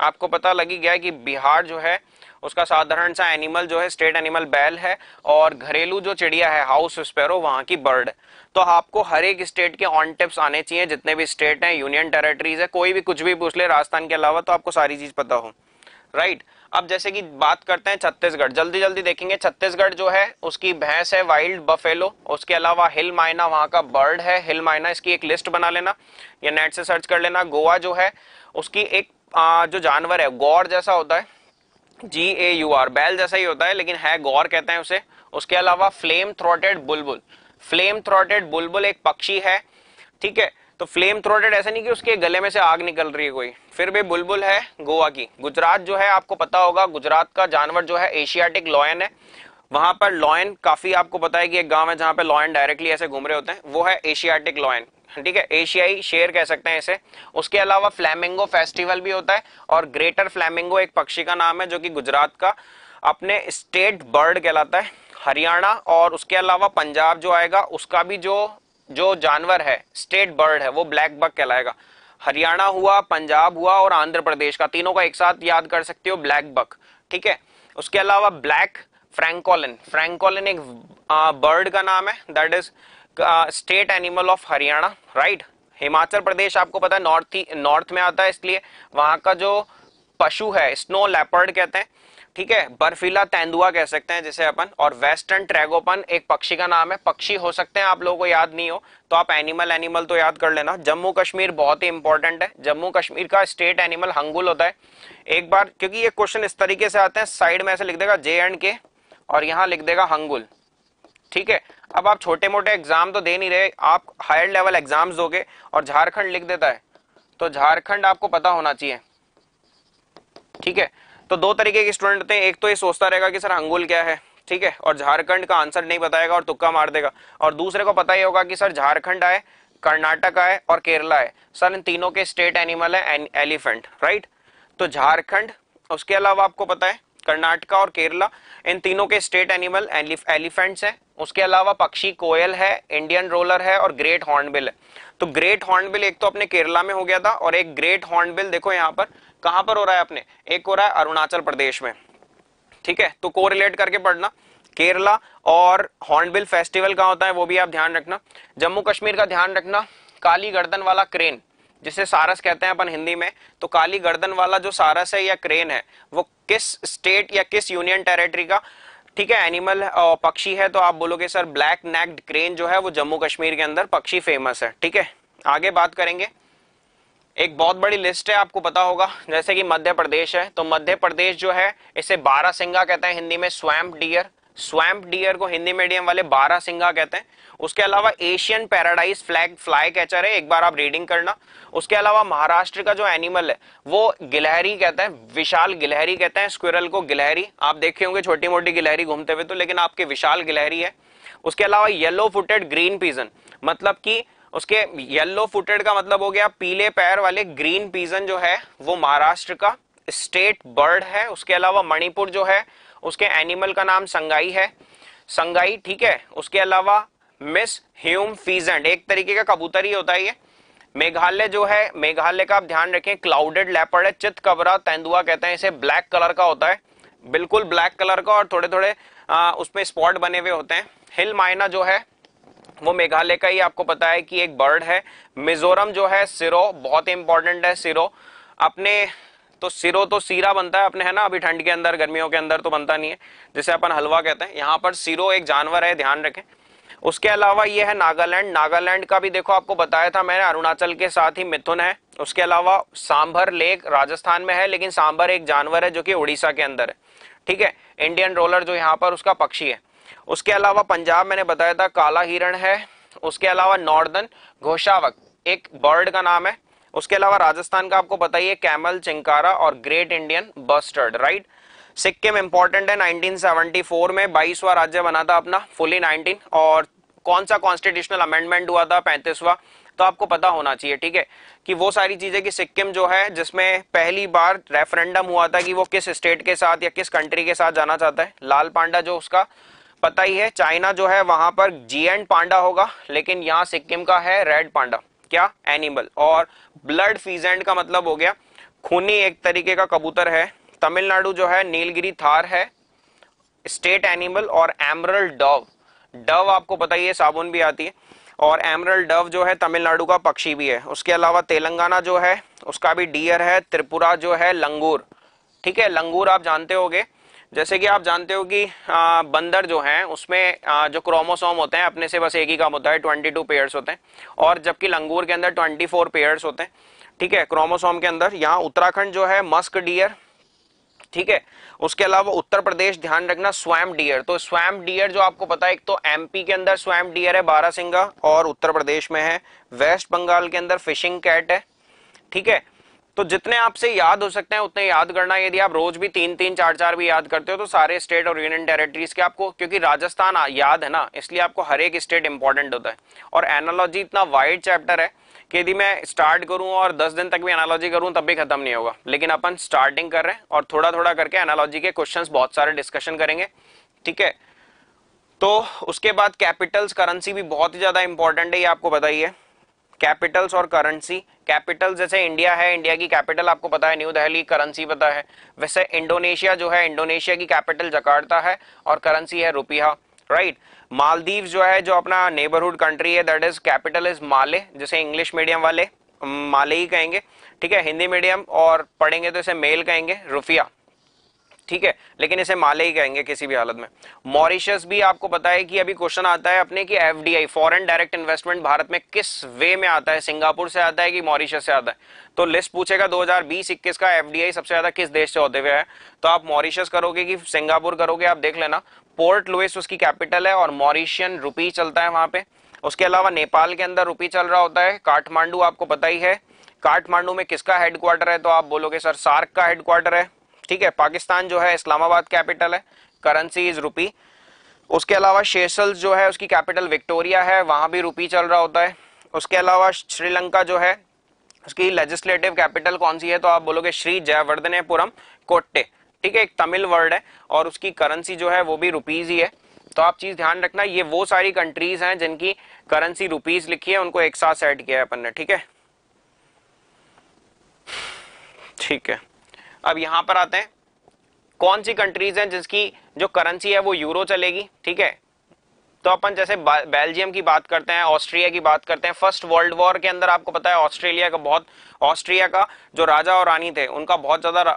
आपको पता लगी गया कि बिहार जो है उसका साधारण सा एनिमल जो है स्टेट एनिमल बैल है और घरेलू जो चिड़िया है हाउस स्पेरो वहां की बर्ड तो आपको हर एक स्टेट के ऑन टिप्स आने चाहिए जितने भी स्टेट हैं यूनियन टेरेटरीज है कोई भी कुछ भी पूछ ले राजस्थान के अलावा तो आपको सारी चीज पता हो राइट अब जैसे कि बात करते हैं छत्तीसगढ़ जल्दी जल्दी देखेंगे छत्तीसगढ़ जो है उसकी भैंस है वाइल्ड बफेलो उसके अलावा हिल मायना वहाँ का बर्ड है हिल मायना इसकी एक लिस्ट बना लेना या नेट से सर्च कर लेना गोवा जो है उसकी एक आ, जो जानवर है गौर जैसा होता है जी ए यू आर बैल जैसा ही होता है लेकिन है गौर कहते हैं उसे उसके अलावा flame throated bulbul flame throated bulbul एक पक्षी है ठीक है तो फ्लेम थ्रोटेड ऐसा नहीं कि उसके गले में से आग निकल रही है कोई फिर भी बुलबुल है गोवा की गुजरात जो है आपको पता होगा गुजरात का जानवर जो है एशियाटिक लॉयन है वहां पर लॉयन काफी आपको पता है कि एक गांव है जहां पे लॉयन डायरेक्टली ऐसे घूम रहे होते हैं वो है एशियाटिक लॉयन ठीक है एशियाई शेर कह सकते हैं इसे उसके अलावा फ्लैमिंगो फेस्टिवल भी होता है और ग्रेटर फ्लैमिंगो एक पक्षी का नाम है जो कि गुजरात का अपने स्टेट बर्ड कहलाता है हरियाणा और उसके अलावा पंजाब जो आएगा उसका भी जो जो जानवर है स्टेट बर्ड है वो ब्लैक बक कहलाएगा हरियाणा हुआ पंजाब हुआ और आंध्र प्रदेश का तीनों का एक साथ याद कर सकते हो ब्लैक बक ठीक है उसके अलावा ब्लैक फ्रैंकोलिन फ्रैंकोलिन एक बर्ड का नाम है that is state animal of Haryana right Himachal Pradesh आपको पता है नॉर्थ नॉर्थ में आता है इसलिए वहां का जो पशु है स्नो लेपर्ड कहते हैं ठीक है बर्फीला तेंदुआ कह सकते हैं जिसे अपन और वेस्टर्न ट्रैगोपन एक पक्षी का नाम है पक्षी हो सकते हैं आप लोगों को याद नहीं हो तो आप एनिमल एनिमल तो याद कर लेना जम्मू कश्मीर बहुत ही इंपॉर्टेंट है जम्मू कश्मीर का स्टेट एनिमल हंगुल होता है एक बार क्योंकि ये क्वेश्चन इस तरीके से आते हैं साइड में ऐसे लिख देगा जे एंड के और यहाँ लिख देगा हंगुल ठीक है अब आप छोटे मोटे एग्जाम तो दे नहीं रहे आप हायर लेवल एग्जाम्स दोगे और झारखंड लिख देता है तो झारखंड आपको पता होना चाहिए ठीक है तो दो तरीके के स्टूडेंट होते हैं एक तो ये सोचता रहेगा कि सर अंगुल क्या है ठीक है और झारखंड का आंसर नहीं बताएगा और तुक्का मार देगा और दूसरे को पता ही होगा कि सर झारखंड आए कर्नाटक आए और केरला है सर इन तीनों के स्टेट एनिमल है एलिफेंट राइट तो झारखंड उसके अलावा आपको पता है कर्नाटका और केरला इन तीनों के स्टेट एनिमल एलिफेंट्स हैं उसके अलावा पक्षी कोयल है इंडियन रोलर है और ग्रेट हॉर्नबिल है तो ग्रेट हॉर्नबिल एक तो अपने केरला में हो गया था और एक ग्रेट हॉर्नबिल देखो यहाँ पर कहां पर हो रहा है अपने एक हो रहा है अरुणाचल प्रदेश में ठीक है तो कोरिलेट करके पढ़ना केरला और हॉर्नबिल फेस्टिवल कहाँ होता है वो भी आप ध्यान रखना जम्मू कश्मीर का ध्यान रखना काली गर्दन वाला क्रेन जिसे सारस कहते हैं अपन हिंदी में तो काली गर्दन वाला जो सारस है या क्रेन है वो किस स्टेट या किस यूनियन टेरेटरी का ठीक है एनिमल पक्षी है तो आप बोलोगे सर ब्लैक नेक्ड क्रेन जो है वो जम्मू कश्मीर के अंदर पक्षी फेमस है ठीक है आगे बात करेंगे एक बहुत बड़ी लिस्ट है आपको पता होगा जैसे कि मध्य प्रदेश है तो मध्य प्रदेश जो है इसे बारह सिंगा कहते हैं हिंदी में स्वैम्प डियर स्वैम्प डियर को हिंदी मीडियम वाले बारह सिंगा कहते हैं उसके अलावा Asian paradise flag flycatcher है एक बार आप रीडिंग करना उसके अलावा महाराष्ट्र का जो एनिमल है वो गिलहरी कहते हैं विशाल गिलहरी कहते हैं स्क्विरल को गिलहरी आप देखे होंगे छोटी मोटी गिलहरी घूमते हुए तो लेकिन आपके विशाल गिलहरी है उसके अलावा येलो फुटेड ग्रीन पीजन मतलब कि उसके येलो फुटेड का मतलब हो गया पीले पैर वाले ग्रीन पीजन जो है वो महाराष्ट्र का स्टेट बर्ड है उसके अलावा मणिपुर जो है उसके एनिमल का नाम संगाई है संगाई ठीक है उसके अलावा मिस ह्यूम फीजेंट एक तरीके का कबूतर ही होता है ये मेघालय जो है मेघालय का आप ध्यान रखें क्लाउडेड लेपर्ड है चित कबरा तेंदुआ कहते हैं इसे ब्लैक कलर का होता है बिल्कुल ब्लैक कलर का और थोड़े थोड़े उसमें स्पॉट बने हुए होते हैं हिल मायना जो है वो मेघालय का ही आपको पता है कि एक बर्ड है मिजोरम जो है सिरो बहुत इंपॉर्टेंट है सिरो अपने तो सिरो तो सीरा बनता है अपने है ना अभी ठंड के अंदर गर्मियों के अंदर तो बनता नहीं है जिसे अपन हलवा कहते हैं यहाँ पर सिरो एक जानवर है ध्यान रखें उसके अलावा ये है नागालैंड नागालैंड का भी देखो आपको बताया था मैंने अरुणाचल के साथ ही मिथुन है उसके अलावा सांभर लेक राजस्थान में है लेकिन सांभर एक जानवर है जो कि उड़ीसा के अंदर है ठीक है इंडियन रोलर जो यहाँ पर उसका पक्षी है उसके अलावा पंजाब मैंने बताया था काला हिरण है उसके अलावा नॉर्दर्न घोषावक एक बर्ड का नाम है उसके अलावा राजस्थान का आपको बताइए कैमल चिंकारा और great Indian bustard right Sikkim important है 1974 में बाईसवा राज्य बना था अपना फुली 19 और कौन सा कॉन्स्टिट्यूशनल अमेंडमेंट हुआ था पैंतीसवा तो आपको पता होना चाहिए ठीक है कि वो सारी चीजें कि सिक्किम जो है जिसमें पहली बार रेफरेंडम हुआ था कि वो किस स्टेट के साथ या किस कंट्री के साथ जाना चाहता है लाल पांडा जो उसका पता ही है चाइना जो है वहां पर जी एंड पांडा होगा लेकिन यहाँ सिक्किम का है रेड पांडा क्या एनिमल और ब्लड फीजेंट का मतलब हो गया खूनी एक तरीके का कबूतर है तमिलनाडु जो है नीलगिरी थार है स्टेट एनिमल और एमरल डव डव आपको पता ही है साबुन भी आती है और एमरल डव जो है तमिलनाडु का पक्षी भी है उसके अलावा तेलंगाना जो है उसका भी डियर है त्रिपुरा जो है लंगूर ठीक है लंगूर आप जानते गए जैसे कि आप जानते हो कि बंदर जो हैं उसमें जो क्रोमोसोम होते हैं अपने से बस एक ही काम होता है ट्वेंटी टू पेयर्स होते हैं और जबकि लंगूर के अंदर ट्वेंटी फोर पेयर्स होते हैं ठीक है क्रोमोसोम के अंदर यहाँ उत्तराखंड जो है मस्क डियर ठीक है उसके अलावा उत्तर प्रदेश ध्यान रखना स्वैम डियर तो स्वैम डियर जो आपको पता है एक तो एमपी के अंदर स्वैम डियर है बारा सिंगा और उत्तर प्रदेश में है वेस्ट बंगाल के अंदर फिशिंग कैट है ठीक है तो जितने आपसे याद हो सकते हैं उतने याद करना यदि आप रोज भी तीन तीन चार चार भी याद करते हो तो सारे स्टेट और यूनियन टेरिटरीज के आपको क्योंकि राजस्थान याद है ना इसलिए आपको हर एक स्टेट इंपॉर्टेंट होता है और एनोलॉजी इतना वाइड चैप्टर है कि यदि मैं स्टार्ट करूं और दस दिन तक भी एनालॉजी करूं तब भी खत्म नहीं होगा लेकिन अपन स्टार्टिंग कर रहे हैं और थोड़ा थोड़ा करके एनालॉजी के क्वेश्चन बहुत सारे डिस्कशन करेंगे ठीक है तो उसके बाद कैपिटल्स करेंसी भी बहुत ही ज्यादा इंपॉर्टेंट है ये आपको बताइए कैपिटल्स और करेंसी कैपिटल जैसे इंडिया है इंडिया की कैपिटल आपको पता है न्यू दिल्ली करेंसी पता है वैसे इंडोनेशिया जो है इंडोनेशिया की कैपिटल जकार्ता है और करेंसी है रुपिया राइट मालदीव जो है जो अपना नेबरहुड कंट्री है that is capital is Male जैसे इंग्लिश मीडियम वाले माले ही कहेंगे ठीक है हिंदी मीडियम और पढ़ेंगे तो इसे मेल कहेंगे रुफिया ठीक है लेकिन इसे माले ही कहेंगे किसी भी हालत में मॉरिशस भी आपको पता है कि अभी क्वेश्चन आता है अपने कि FDI foreign direct investment Bharat में किस वे में आता है सिंगापुर से आता है कि मॉरिशस से आता है तो लिस्ट पूछेगा 2020 21 का एफडीआई सबसे ज्यादा किस देश से होते हुए है तो आप मॉरिशस करोगे कि सिंगापुर करोगे आप देख लेना पोर्ट लुइस उसकी कैपिटल है और मॉरिशियन रुपी चलता है वहां पे उसके अलावा नेपाल के अंदर रुपी चल रहा होता है काठमांडू आपको पता ही है काठमांडू में किसका हेडक्वार्टर है तो आप बोलोगे सर सार्क का हेडक्वार्टर है ठीक है पाकिस्तान जो है इस्लामाबाद कैपिटल है करेंसी इज रुपी उसके अलावा शेसल्स जो है उसकी कैपिटल विक्टोरिया है वहाँ भी रुपी चल रहा होता है उसके अलावा श्रीलंका जो है उसकी लेजिस्लेटिव कैपिटल कौन सी है तो आप बोलोगे श्री जयवर्धनेपुरम कोट्टे ठीक है एक तमिल वर्ड है और उसकी करेंसी जो है वो भी रुपीज ही है तो आप चीज ध्यान रखना ये वो सारी कंट्रीज हैं जिनकी करेंसी रुपीज लिखी है उनको एक साथ सेट किया है अपन ने ठीक है ठीक है अब यहां पर आते हैं कौन सी कंट्रीज हैं जिसकी जो करेंसी है वो यूरो चलेगी ठीक है तो अपन जैसे बेल्जियम की बात करते हैं ऑस्ट्रिया की बात करते हैं फर्स्ट वर्ल्ड वॉर के अंदर आपको पता है ऑस्ट्रेलिया का बहुत ऑस्ट्रिया का जो राजा और रानी थे उनका बहुत ज्यादा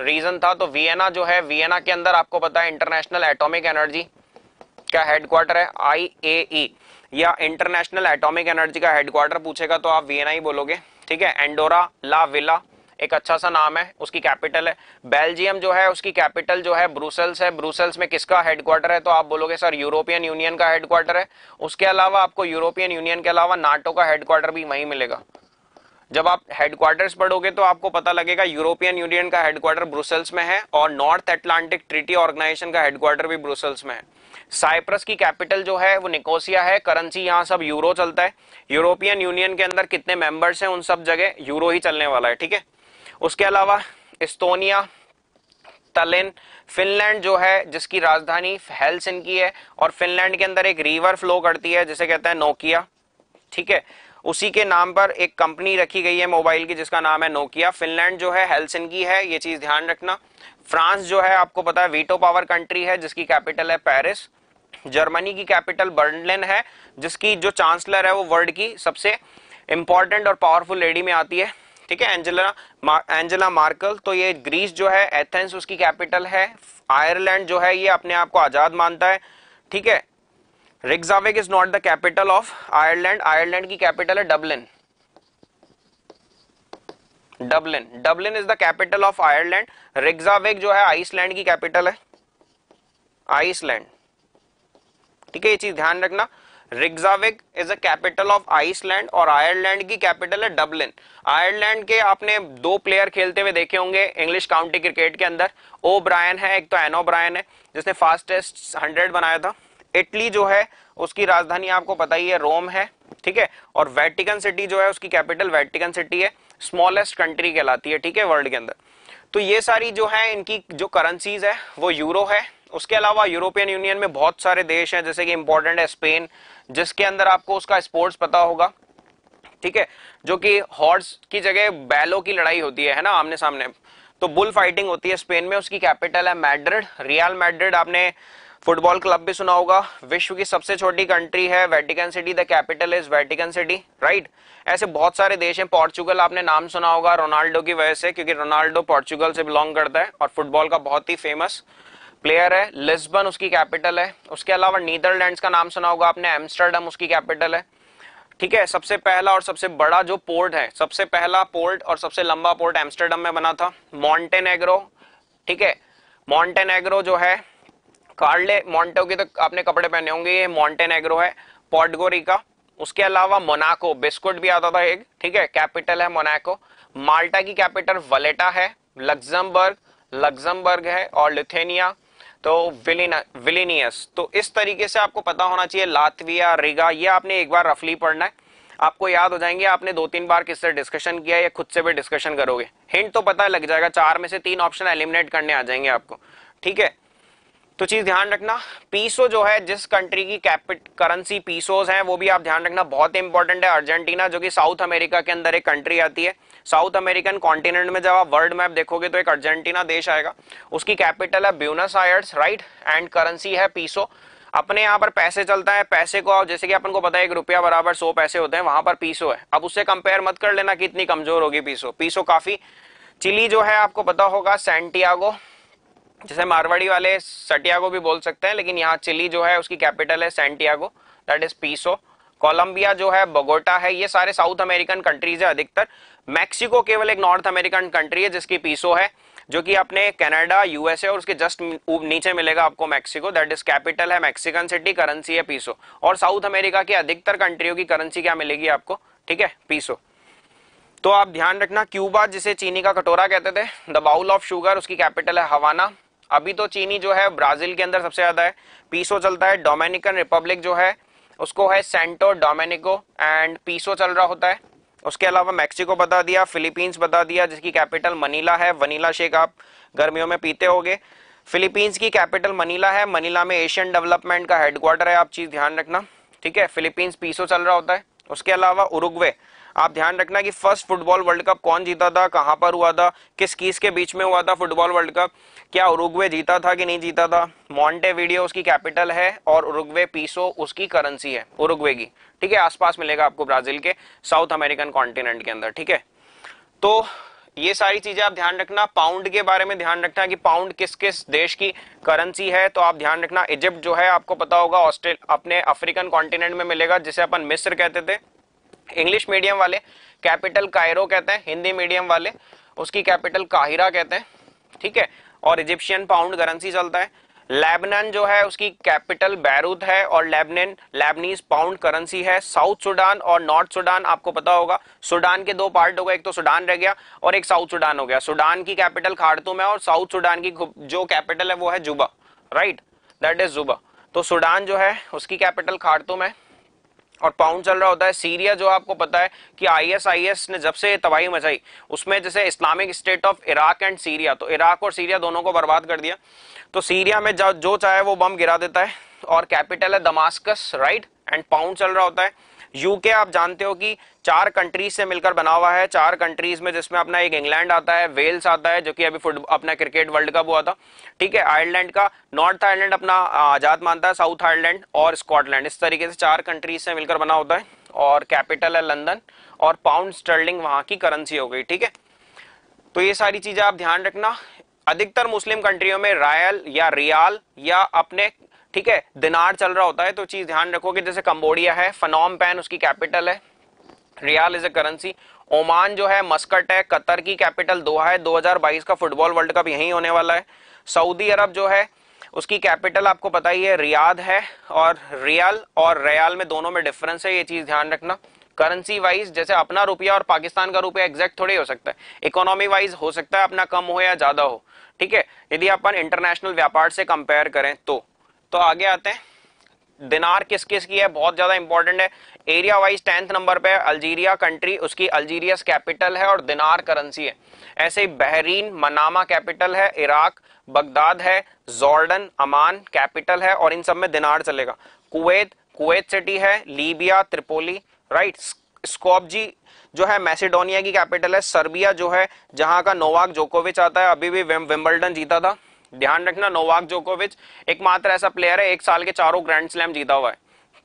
रीजन था तो वियना जो है वियना के अंदर आपको पता है इंटरनेशनल एटॉमिक एनर्जी का हेडक्वार्टर है आई ए ई या इंटरनेशनल एटॉमिक एनर्जी का हेडक्वार्टर पूछेगा तो आप वियना ही बोलोगे ठीक है एंडोरा ला विला एक अच्छा सा नाम है उसकी कैपिटल है बेल्जियम जो है उसकी कैपिटल जो है ब्रूसल्स है ब्रूसल्स में किसका हेडक्वार्टर है तो आप बोलोगे सर यूरोपियन यूनियन का हेडक्वार्टर है उसके अलावा आपको यूरोपियन यूनियन के अलावा नाटो का हेडक्वार्टर भी वहीं मिलेगा जब आप हेडक्वार्टर्स पढ़ोगे तो आपको पता लगेगा यूरोपियन यूनियन का हेडक्वार्टर ब्रुसेल्स में है और नॉर्थ एटलांटिक ट्रीटी ऑर्गेनाइजेशन का हेडक्वार्टर भी ब्रुसेल्स में है साइप्रस की कैपिटल जो है वो निकोसिया है करेंसी यहाँ सब यूरो चलता है यूरोपियन यूनियन के अंदर कितने मेंबर्स हैं उन सब जगह यूरो ही चलने वाला है ठीक है उसके अलावा इस्तोनिया तलिन फिनलैंड जो है जिसकी राजधानी हेलसिन की है और फिनलैंड के अंदर एक रिवर फ्लो करती है जिसे कहते हैं नोकिया ठीक है उसी के नाम पर एक कंपनी रखी गई है मोबाइल की जिसका नाम है नोकिया फिनलैंड जो है हेलसिन की है ये चीज ध्यान रखना फ्रांस जो है आपको पता है वीटो पावर कंट्री है जिसकी कैपिटल है पेरिस जर्मनी की कैपिटल बर्लिन है जिसकी जो चांसलर है वो वर्ल्ड की सबसे इंपॉर्टेंट और पावरफुल लेडी में आती है ठीक है एंजेला एंजेला मार्कल तो ये ग्रीस जो है एथेंस उसकी कैपिटल है आयरलैंड जो है ये अपने आप को आजाद मानता है ठीक है Reykjavik is not the capital of Ireland Ireland की कैपिटल है Dublin Dublin Dublin is the capital of Ireland Reykjavik जो है आइसलैंड की कैपिटल है आइसलैंड ठीक है ये चीज ध्यान रखना Reykjavik is a capital of Iceland और आयरलैंड की कैपिटल है डबलिन आयरलैंड के आपने दो प्लेयर खेलते हुए देखे होंगे इंग्लिश काउंटी क्रिकेट के अंदर ओ ब्रायन है एक तो एनो ब्रायन है जिसने फास्टेस्ट हंड्रेड बनाया था इटली जो है उसकी राजधानी आपको पता ही है रोम है ठीक है और वेटिकन सिटी जो है उसकी कैपिटल वेटिकन सिटी है स्मॉलेस्ट कंट्री कहलाती है ठीक है वर्ल्ड के अंदर तो ये सारी जो है इनकी जो करेंसीज है वो यूरो है उसके अलावा यूरोपियन यूनियन में बहुत सारे देश हैं जैसे कि इंपॉर्टेंट है स्पेन जिसके अंदर आपको उसका स्पोर्ट्स पता होगा ठीक है जो कि हॉर्स की जगह बैलो की लड़ाई होती है, है ना आमने सामने तो बुल फाइटिंग होती है स्पेन में उसकी कैपिटल है मैड्रिड रियल मैड्रिड आपने फुटबॉल क्लब भी सुना होगा विश्व की सबसे छोटी कंट्री है Vatican City the capital is Vatican City right ऐसे बहुत सारे देश हैं पोर्चुगल आपने नाम सुना होगा रोनाल्डो की वजह से क्योंकि रोनाल्डो पोर्चुगल से बिलोंग करता है और फुटबॉल का बहुत ही फेमस प्लेयर है लिस्बन उसकी कैपिटल है उसके अलावा नीदरलैंड्स का नाम सुना होगा आपने एम्स्टरडम उसकी कैपिटल है ठीक है सबसे पहला और सबसे बड़ा जो पोर्ट है सबसे पहला पोर्ट और सबसे लंबा पोर्ट एम्स्टरडम में बना था मॉन्टेनेग्रो ठीक है मॉन्टेनेग्रो जो है कार्ले मॉन्टो के तो आपने कपड़े पहने होंगे ये मॉन्टेनेग्रो है पोर्टगोरी का उसके अलावा मोनाको बिस्कुट भी आता था एक ठीक है कैपिटल है मोनाको माल्टा की कैपिटल वलेटा है लग्जमबर्ग लग्जमबर्ग है और लिथेनिया तो विलीनियस तो इस तरीके से आपको पता होना चाहिए लातविया रिगा ये आपने एक बार रफली पढ़ना है आपको याद हो जाएंगे आपने दो तीन बार किससे डिस्कशन किया या खुद से भी डिस्कशन करोगे हिंट तो पता लग जाएगा चार में से तीन ऑप्शन एलिमिनेट करने आ जाएंगे आपको ठीक है तो चीज ध्यान रखना पीसो जो है जिस कंट्री की कैपिट करेंसी पीसोज हैं वो भी आप ध्यान रखना बहुत इंपॉर्टेंट है अर्जेंटीना जो कि साउथ अमेरिका के अंदर एक कंट्री आती है साउथ अमेरिकन कॉन्टिनेंट में जब आप वर्ल्ड मैप देखोगे तो एक अर्जेंटीना देश आएगा उसकी कैपिटल है Buenos Aires right and currency है पीसो अपने यहाँ पर पैसे चलता है पैसे को जैसे कि अपन को पता है एक रुपया बराबर सौ पैसे होते हैं वहां पर पीसो है अब उससे कंपेयर मत कर लेना कितनी इतनी कमजोर होगी पीसो पीसो काफी चिली जो है आपको पता होगा सेंटियागो जैसे मारवाड़ी वाले सटियागो भी बोल सकते हैं लेकिन यहाँ चिली जो है उसकी कैपिटल है Santiago that is peso Colombia जो है बगोटा है ये सारे साउथ अमेरिकन कंट्रीज है अधिकतर मैक्सिको केवल एक नॉर्थ अमेरिकन कंट्री है जिसकी पीसो है जो कि अपने कनाडा यूएसए और उसके जस्ट नीचे मिलेगा आपको मैक्सिको दैट इज कैपिटल है मैक्सिकन सिटी करेंसी है पीसो और साउथ अमेरिका की अधिकतर कंट्रियों की करेंसी क्या मिलेगी आपको ठीक है पीसो तो आप ध्यान रखना क्यूबा जिसे चीनी का कटोरा कहते थे द बाउल ऑफ शुगर उसकी कैपिटल है हवाना अभी तो चीनी जो है ब्राजील के अंदर सबसे ज्यादा है पीसो चलता है डोमेनिकन रिपब्लिक जो है उसको है सेंटो डोमेनिको एंड पीसो चल रहा होता है उसके अलावा मैक्सिको बता दिया फिलीपींस बता दिया जिसकी कैपिटल मनीला है वनीला शेक आप गर्मियों में पीते होगे फिलीपींस की कैपिटल मनीला है मनीला में एशियन डेवलपमेंट का हेडक्वार्टर है आप चीज़ ध्यान रखना ठीक है फिलीपींस पीसो चल रहा होता है उसके अलावा उरुग्वे आप ध्यान रखना कि फर्स्ट फुटबॉल वर्ल्ड कप कौन जीता था कहां पर हुआ था किस किस के बीच में हुआ था फुटबॉल वर्ल्ड कप क्या उरुग्वे जीता था कि नहीं जीता था मॉन्टे वीडियो उसकी कैपिटल है और उरुग्वे पीसो उसकी करेंसी है उरुग्वे की ठीक है आसपास मिलेगा आपको ब्राजील के साउथ अमेरिकन कॉन्टिनेंट के अंदर ठीक है तो ये सारी चीजें आप ध्यान रखना पाउंड के बारे में ध्यान रखना कि पाउंड किस किस देश की करेंसी है तो आप ध्यान रखना इजिप्ट जो है आपको पता होगा ऑस्ट्रेल अपने अफ्रीकन कॉन्टिनेंट में मिलेगा जिसे अपन मिस्र कहते थे इंग्लिश मीडियम वाले कैपिटल कायरो कहते हैं हिंदी मीडियम वाले उसकी कैपिटल काहिरा कहते हैं ठीक है और इजिप्शियन पाउंड करेंसी चलता है लेबनन जो है उसकी कैपिटल बैरूत है और लेबन लेबनीज पाउंड करेंसी है साउथ सुडान और नॉर्थ सुडान आपको पता होगा सुडान के दो पार्ट हो गए एक तो सुडान रह गया और एक साउथ सुडान हो गया सुडान की कैपिटल खारतुम है और साउथ सुडान की जो कैपिटल है वो है जुबा राइट दैट इज जुबा तो सुडान जो है उसकी कैपिटल खारतुम है और पाउंड चल रहा होता है सीरिया जो आपको पता है कि आईएसआईएस ने जब से तबाही मचाई उसमें जैसे Islamic State of Iraq and Syria तो इराक और सीरिया दोनों को बर्बाद कर दिया तो सीरिया में जो चाहे वो बम गिरा देता है और कैपिटल है दमास्कस राइट एंड पाउंड चल रहा होता है यूके आप जानते हो कि चार कंट्रीज से मिलकर बना हुआ है चार कंट्रीज में जिसमें अपना एक इंग्लैंड आता है वेल्स आता है जो कि अभी फुटबॉल अपना क्रिकेट वर्ल्ड कप हुआ था ठीक है आयरलैंड का नॉर्थ आयरलैंड अपना आजाद मानता है साउथ आयरलैंड और स्कॉटलैंड इस तरीके से चार कंट्रीज से मिलकर बना होता है और कैपिटल है लंदन और पाउंड स्टर्लिंग वहां की करेंसी हो गई ठीक है तो ये सारी चीजें आप ध्यान रखना अधिकतर मुस्लिम कंट्रियों में रायल या रियाल या अपने ठीक है दिनार चल रहा होता है तो चीज ध्यान रखो कि जैसे कंबोडिया है फनोम पैन उसकी कैपिटल है rial is a currency Oman जो है मस्कट है कतर की कैपिटल दोहा है 2022 का फुटबॉल वर्ल्ड कप यही होने वाला है सऊदी अरब जो है उसकी कैपिटल आपको पता ही है रियाद है और रियाल और रियाल में दोनों में डिफरेंस है ये चीज ध्यान रखना करेंसी वाइज जैसे अपना रुपया और पाकिस्तान का रुपया एग्जैक्ट थोड़ी हो सकता है इकोनॉमी वाइज हो सकता है अपना कम हो या ज्यादा हो ठीक है यदि अपन इंटरनेशनल व्यापार से कंपेयर करें तो तो आगे आते हैं हाँ। दिनार किस किस की है बहुत ज्यादा इंपॉर्टेंट है एरिया वाइज टेंथ नंबर पे अल्जीरिया कंट्री उसकी अल्जीरियस कैपिटल है और दिनार करेंसी है ऐसे ही बहरीन मनामा कैपिटल है इराक बगदाद है जॉर्डन अमान कैपिटल है और इन सब में दिनार चलेगा कुवैत कुवैत सिटी है लीबिया त्रिपोली राइट स्कॉपजी जो है मैसेडोनिया की कैपिटल है सर्बिया जो है जहां का नोवाक जोकोविच आता है अभी भी विम्बलडन विम्बल्डन जीता था ध्यान रखना नोवाक जोकोविच एकमात्र ऐसा प्लेयर है एक साल के चारों ग्रैंड स्लैम जीता हुआ है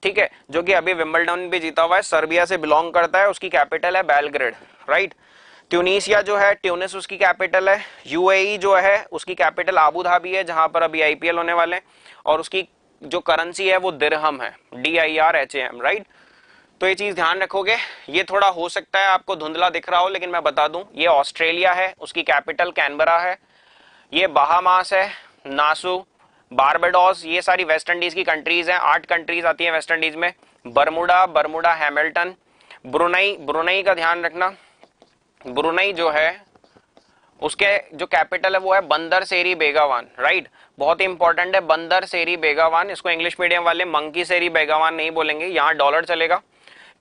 ठीक है जो कि अभी विम्बलडन भी जीता हुआ है सर्बिया से बिलोंग करता है उसकी कैपिटल है बेलग्रेड राइट ट्यूनिशिया जो है ट्यूनिस उसकी कैपिटल है यूएई e जो है उसकी कैपिटल आबू धाबी है जहां पर अभी आईपीएल होने वाले हैं और उसकी जो करेंसी है वो दिरहम है D I R H M right तो ये चीज ध्यान रखोगे ये थोड़ा हो सकता है आपको धुंधला दिख रहा हो लेकिन मैं बता दूं ये ऑस्ट्रेलिया है उसकी कैपिटल कैनबरा है ये बहामास है नासू बारबेडोस ये सारी वेस्ट इंडीज की कंट्रीज हैं आठ कंट्रीज आती हैं वेस्ट इंडीज में Bermuda Bermuda Hamilton Brunei Brunei का ध्यान रखना ब्रुनई जो है उसके जो कैपिटल है वो है बंदर सेरी बेगावान राइट बहुत ही इंपॉर्टेंट है बंदर सेरी बेगावान इसको इंग्लिश मीडियम वाले मंकी सेरी बेगावान नहीं बोलेंगे यहाँ डॉलर चलेगा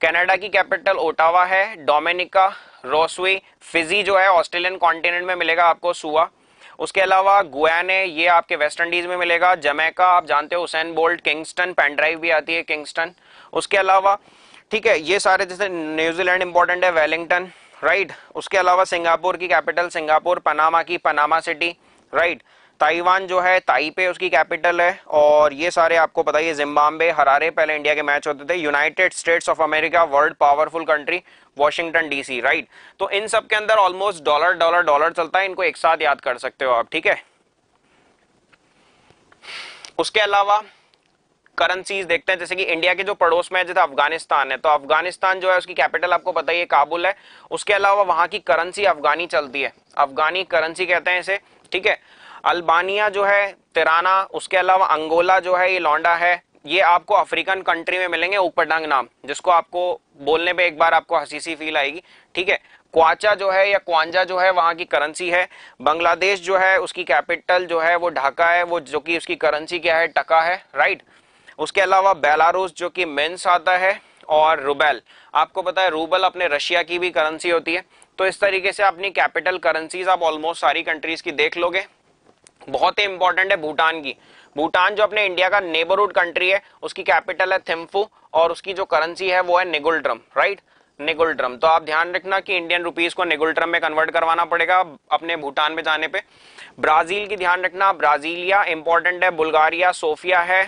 कनाडा की कैपिटल ओटावा है डोमिनिका रोसवे फिजी जो है ऑस्ट्रेलियन कॉन्टिनेंट में मिलेगा आपको सुआ उसके अलावा गुयान है ये आपके वेस्ट इंडीज में मिलेगा जमैका आप जानते हो हुसैन बोल्ट किंगस्टन पेनड्राइव भी आती है किंगस्टन उसके अलावा ठीक है ये सारे जैसे न्यूजीलैंड इंपॉर्टेंट है वेलिंगटन राइट उसके अलावा सिंगापुर की कैपिटल सिंगापुर पनामा की पनामा सिटी राइट ताइवान जो है ताइपे उसकी कैपिटल है और ये सारे आपको पता है जिम्बाब्वे हरारे पहले इंडिया के मैच होते थे United States of America world powerful country Washington DC right तो इन सब के अंदर ऑलमोस्ट डॉलर डॉलर डॉलर चलता है इनको एक साथ याद कर सकते हो आप ठीक है उसके अलावा करेंसीज देखते हैं जैसे कि इंडिया के जो पड़ोस में है जैसे अफगानिस्तान है तो अफगानिस्तान जो है उसकी कैपिटल आपको पता ही काबुल है उसके अलावा वहां की करेंसी अफगानी चलती है अफगानी करेंसी कहते हैं इसे ठीक है अल्बानिया जो है तिराना उसके अलावा अंगोला जो है ये लौंडा है ये आपको अफ्रीकन कंट्री में मिलेंगे उपडंग नाम जिसको आपको बोलने पे एक बार आपको हसीसी फील आएगी ठीक है क्वाचा जो है या क्वांजा जो है वहाँ की करेंसी है बांग्लादेश जो है उसकी कैपिटल जो है वो ढाका है वो जो कि उसकी करेंसी क्या है टका है राइट उसके अलावा बेलारूस जो कि मेन्स आता है और रूबेल आपको पता है रूबल अपने रशिया की भी करेंसी होती है तो इस तरीके से अपनी कैपिटल करेंसीज आप ऑलमोस्ट सारी कंट्रीज की देख लोगे बहुत ही इंपॉर्टेंट है भूटान की भूटान जो अपने इंडिया का नेबरहुड कंट्री है उसकी कैपिटल है थिम्फू और उसकी जो करेंसी है वो है निगुलड्रम राइट निगुलड्रम तो आप ध्यान रखना कि इंडियन रुपीस को निगुलड्रम में कन्वर्ट करवाना पड़ेगा अपने भूटान में जाने पे ब्राजील की ध्यान रखना ब्राजीलिया इंपॉर्टेंट है बुल्गारिया सोफिया है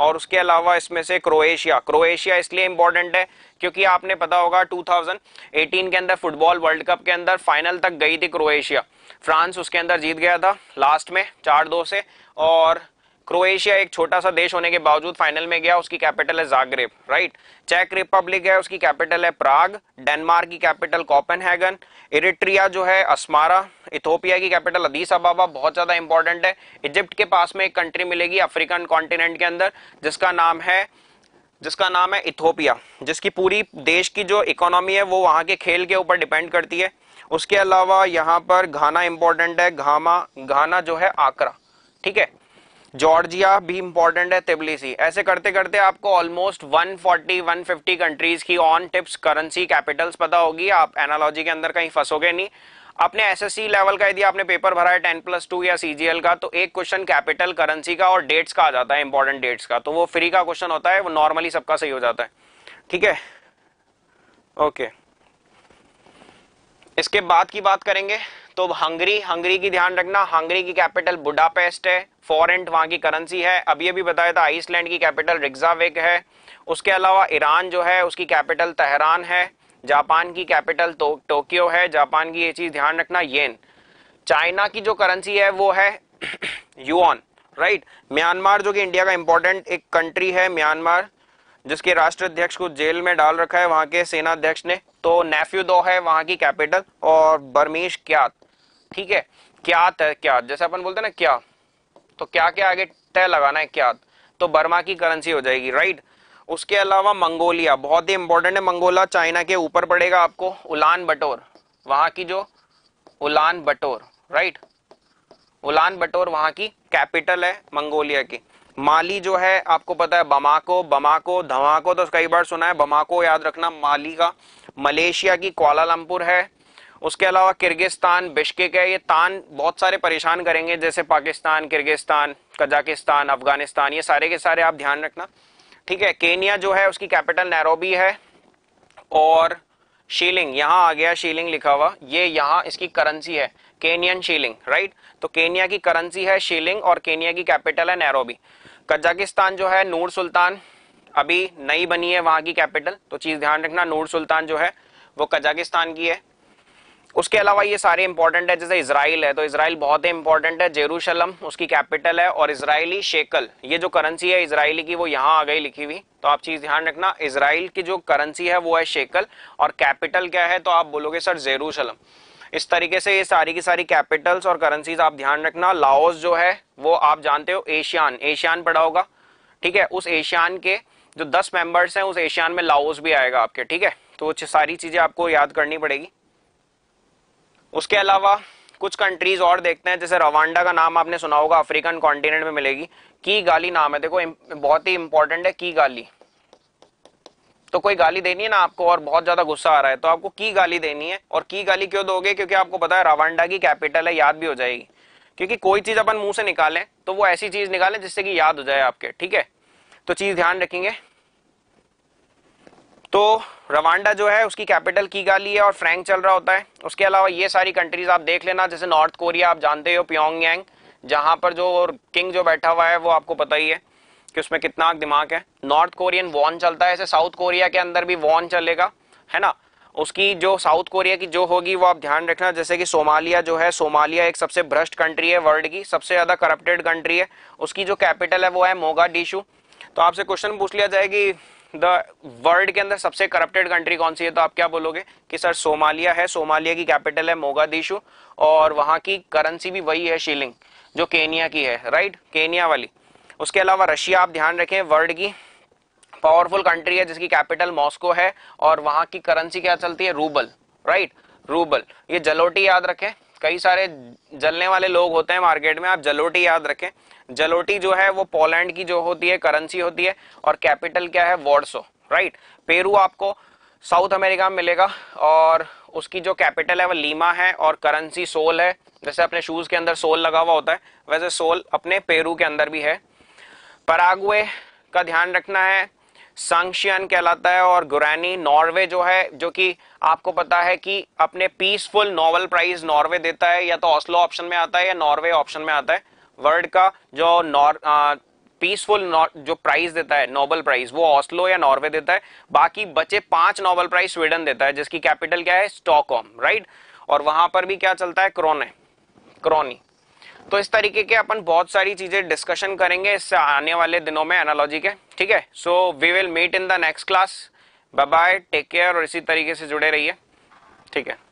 और उसके अलावा इसमें से क्रोएशिया क्रोएशिया इसलिए इंपॉर्टेंट है क्योंकि आपने पता होगा 2018 के अंदर फुटबॉल वर्ल्ड कप के अंदर फाइनल तक गई थी क्रोएशिया फ्रांस उसके अंदर जीत गया था लास्ट में चार दो से और क्रोएशिया एक छोटा सा देश होने के बावजूद फाइनल में गया उसकी कैपिटल है जागरेब राइट चेक रिपब्लिक है उसकी कैपिटल है प्राग डेनमार्क की कैपिटल हैगन इरिट्रिया जो है अस्मारा इथोपिया की कैपिटल अदीस अबाबा बहुत ज्यादा इंपॉर्टेंट है इजिप्ट के पास में एक कंट्री मिलेगी अफ्रीकन कॉन्टिनेंट के अंदर जिसका नाम है जिसका नाम है इथोपिया जिसकी पूरी देश की जो इकोनॉमी है वो वहां के खेल के ऊपर डिपेंड करती है उसके अलावा यहाँ पर घाना इंपॉर्टेंट है घामा घाना जो है आकरा ठीक है जॉर्जिया भी इंपॉर्टेंट है तिबलीसी ऐसे करते करते आपको ऑलमोस्ट 140 150 कंट्रीज की ऑन टिप्स करेंसी कैपिटल्स पता होगी आप एनालॉजी के अंदर कहीं फंसोगे नहीं आपने एसएससी लेवल का यदि आपने पेपर भरा है टेन प्लस टू या सीजीएल का तो एक क्वेश्चन कैपिटल करेंसी का और डेट्स का आ जाता है इंपॉर्टेंट डेट्स का तो वो फ्री का क्वेश्चन होता है वो नॉर्मली सबका सही हो जाता है ठीक है ओके okay. इसके बाद की बात करेंगे तो हंगरी हंगरी की ध्यान रखना हंगरी की कैपिटल बुडापेस्ट है फॉरेंट वहां की करेंसी है अब ये भी बताया था आइसलैंड की कैपिटल रिग्जावेग है उसके अलावा ईरान जो है उसकी कैपिटल तेहरान है जापान की कैपिटल तो, टोक्यो है जापान की ये चीज ध्यान रखना येन चाइना की जो करेंसी है वो है [CLEARS THROAT] युआन राइट म्यांमार जो कि इंडिया का इंपॉर्टेंट एक कंट्री है म्यांमार जिसके राष्ट्र अध्यक्ष को जेल में डाल रखा है वहां के सेना अध्यक्ष ने तो नेफ्यू दो है वहां की कैपिटल और बर्मीश क्या ठीक है क्या है क्या जैसे अपन बोलते हैं ना क्या तो क्या क्या आगे तय लगाना है क्या तो बर्मा की करेंसी हो जाएगी राइट उसके अलावा मंगोलिया बहुत ही इंपॉर्टेंट है मंगोला चाइना के ऊपर पड़ेगा आपको उलान बटोर वहां की जो उलान बटोर राइट उलान बटोर वहां की कैपिटल है मंगोलिया की माली जो है आपको पता है बमाको बमाको धमाको तो कई बार सुना है बमाको याद रखना माली का मलेशिया की क्वालालंपुर है उसके अलावा किर्गिस्तान बिश्केक है ये तान बहुत सारे परेशान करेंगे जैसे पाकिस्तान किर्गिस्तान कजाकिस्तान अफगानिस्तान ये सारे के सारे आप ध्यान रखना ठीक है केनिया जो है उसकी कैपिटल नैरोबी है और शीलिंग यहाँ आ गया शीलिंग लिखा हुआ ये यहाँ इसकी करेंसी है केनियन शीलिंग राइट तो केनिया की करेंसी है शीलिंग और केनिया की कैपिटल है नैरोबी कजाकिस्तान जो है नूर सुल्तान अभी नई बनी है वहां की कैपिटल तो चीज ध्यान रखना नूर सुल्तान जो है वो कजाकिस्तान की है उसके अलावा ये सारे इंपॉर्टेंट है जैसे इसराइल है तो इसराइल बहुत ही इंपॉर्टेंट है जेरूशलम उसकी कैपिटल है और इसराइली शेकल ये जो करेंसी है इसराइली की वो यहाँ आ गई लिखी हुई तो आप चीज ध्यान रखना इसराइल की जो करेंसी है वो है शेकल और कैपिटल क्या है तो आप बोलोगे सर जेरूशलम इस तरीके से ये सारी की सारी कैपिटल्स और करेंसीज आप ध्यान रखना लाओस जो है वो आप जानते हो एशियान एशियान पड़ा होगा ठीक है उस एशियान के जो दस मेंबर्स हैं उस एशियान में लाओस भी आएगा आपके ठीक है तो वो सारी चीजें आपको याद करनी पड़ेगी उसके अलावा कुछ कंट्रीज और देखते हैं जैसे रवांडा का नाम आपने सुना होगा अफ्रीकन कॉन्टिनेंट में मिलेगी की गाली नाम है देखो बहुत ही इंपॉर्टेंट है की गाली तो कोई गाली देनी है ना आपको और बहुत ज्यादा गुस्सा आ रहा है तो आपको की गाली देनी है और की गाली क्यों दोगे क्योंकि आपको पता है रवांडा की कैपिटल है याद भी हो जाएगी क्योंकि कोई चीज अपन मुंह से निकालें तो वो ऐसी चीज निकालें जिससे कि याद हो जाए आपके ठीक है तो चीज ध्यान रखेंगे तो रवांडा जो है उसकी कैपिटल की गाली है और फ्रैंक चल रहा होता है उसके अलावा ये सारी कंट्रीज आप देख लेना जैसे नॉर्थ कोरिया आप जानते हो प्योंगयांग जहां पर जो किंग जो बैठा हुआ है वो आपको पता ही है कि उसमें कितना दिमाग है नॉर्थ कोरियन वॉन चलता है ऐसे साउथ कोरिया के अंदर भी वॉन चलेगा है ना उसकी जो साउथ कोरिया की जो होगी वो आप ध्यान रखना जैसे कि सोमालिया जो है सोमालिया एक सबसे भ्रष्ट कंट्री है वर्ल्ड की सबसे ज़्यादा करप्टेड कंट्री है उसकी जो कैपिटल है वो है मोगा डिशू तो आपसे क्वेश्चन पूछ लिया जाए कि द वर्ल्ड के अंदर सबसे करप्टेड कंट्री कौन सी है तो आप क्या बोलोगे कि सर सोमालिया है सोमालिया की कैपिटल है मोगादिशु और वहां की करेंसी भी वही है शीलिंग जो केनिया की है राइट केनिया वाली उसके अलावा रशिया आप ध्यान रखें वर्ल्ड की पावरफुल कंट्री है जिसकी कैपिटल मॉस्को है और वहां की करेंसी क्या चलती है रूबल राइट रूबल ये जलोटी याद रखें कई सारे जलने वाले लोग होते हैं मार्केट में आप जलोटी याद रखें जलोटी जो है वो पोलैंड की जो होती है करेंसी होती है और कैपिटल क्या है वॉर्सो राइट पेरू आपको साउथ अमेरिका में मिलेगा और उसकी जो कैपिटल है वो लीमा है और करेंसी सोल है जैसे अपने शूज के अंदर सोल लगा हुआ होता है वैसे सोल अपने पेरू के अंदर भी है परागुए का ध्यान रखना है सांगशियान कहलाता है और गुरैनी नॉर्वे जो है जो कि आपको पता है कि अपने पीसफुल नोबल प्राइज नॉर्वे देता है या तो ऑस्लो ऑप्शन में आता है या नॉर्वे ऑप्शन में आता है वर्ल्ड का जो नॉर पीसफुल जो प्राइज देता है नोबल प्राइज वो ऑस्लो या नॉर्वे देता है बाकी बचे पांच नोबल प्राइज स्वीडन देता है जिसकी कैपिटल क्या है स्टॉकहोम राइट और वहां पर भी क्या चलता है क्रोने क्रोनी तो इस तरीके के अपन बहुत सारी चीजें डिस्कशन करेंगे इससे आने वाले दिनों में एनालॉजी के ठीक है so we will meet in the next class bye bye take care और इसी तरीके से जुड़े रहिए ठीक है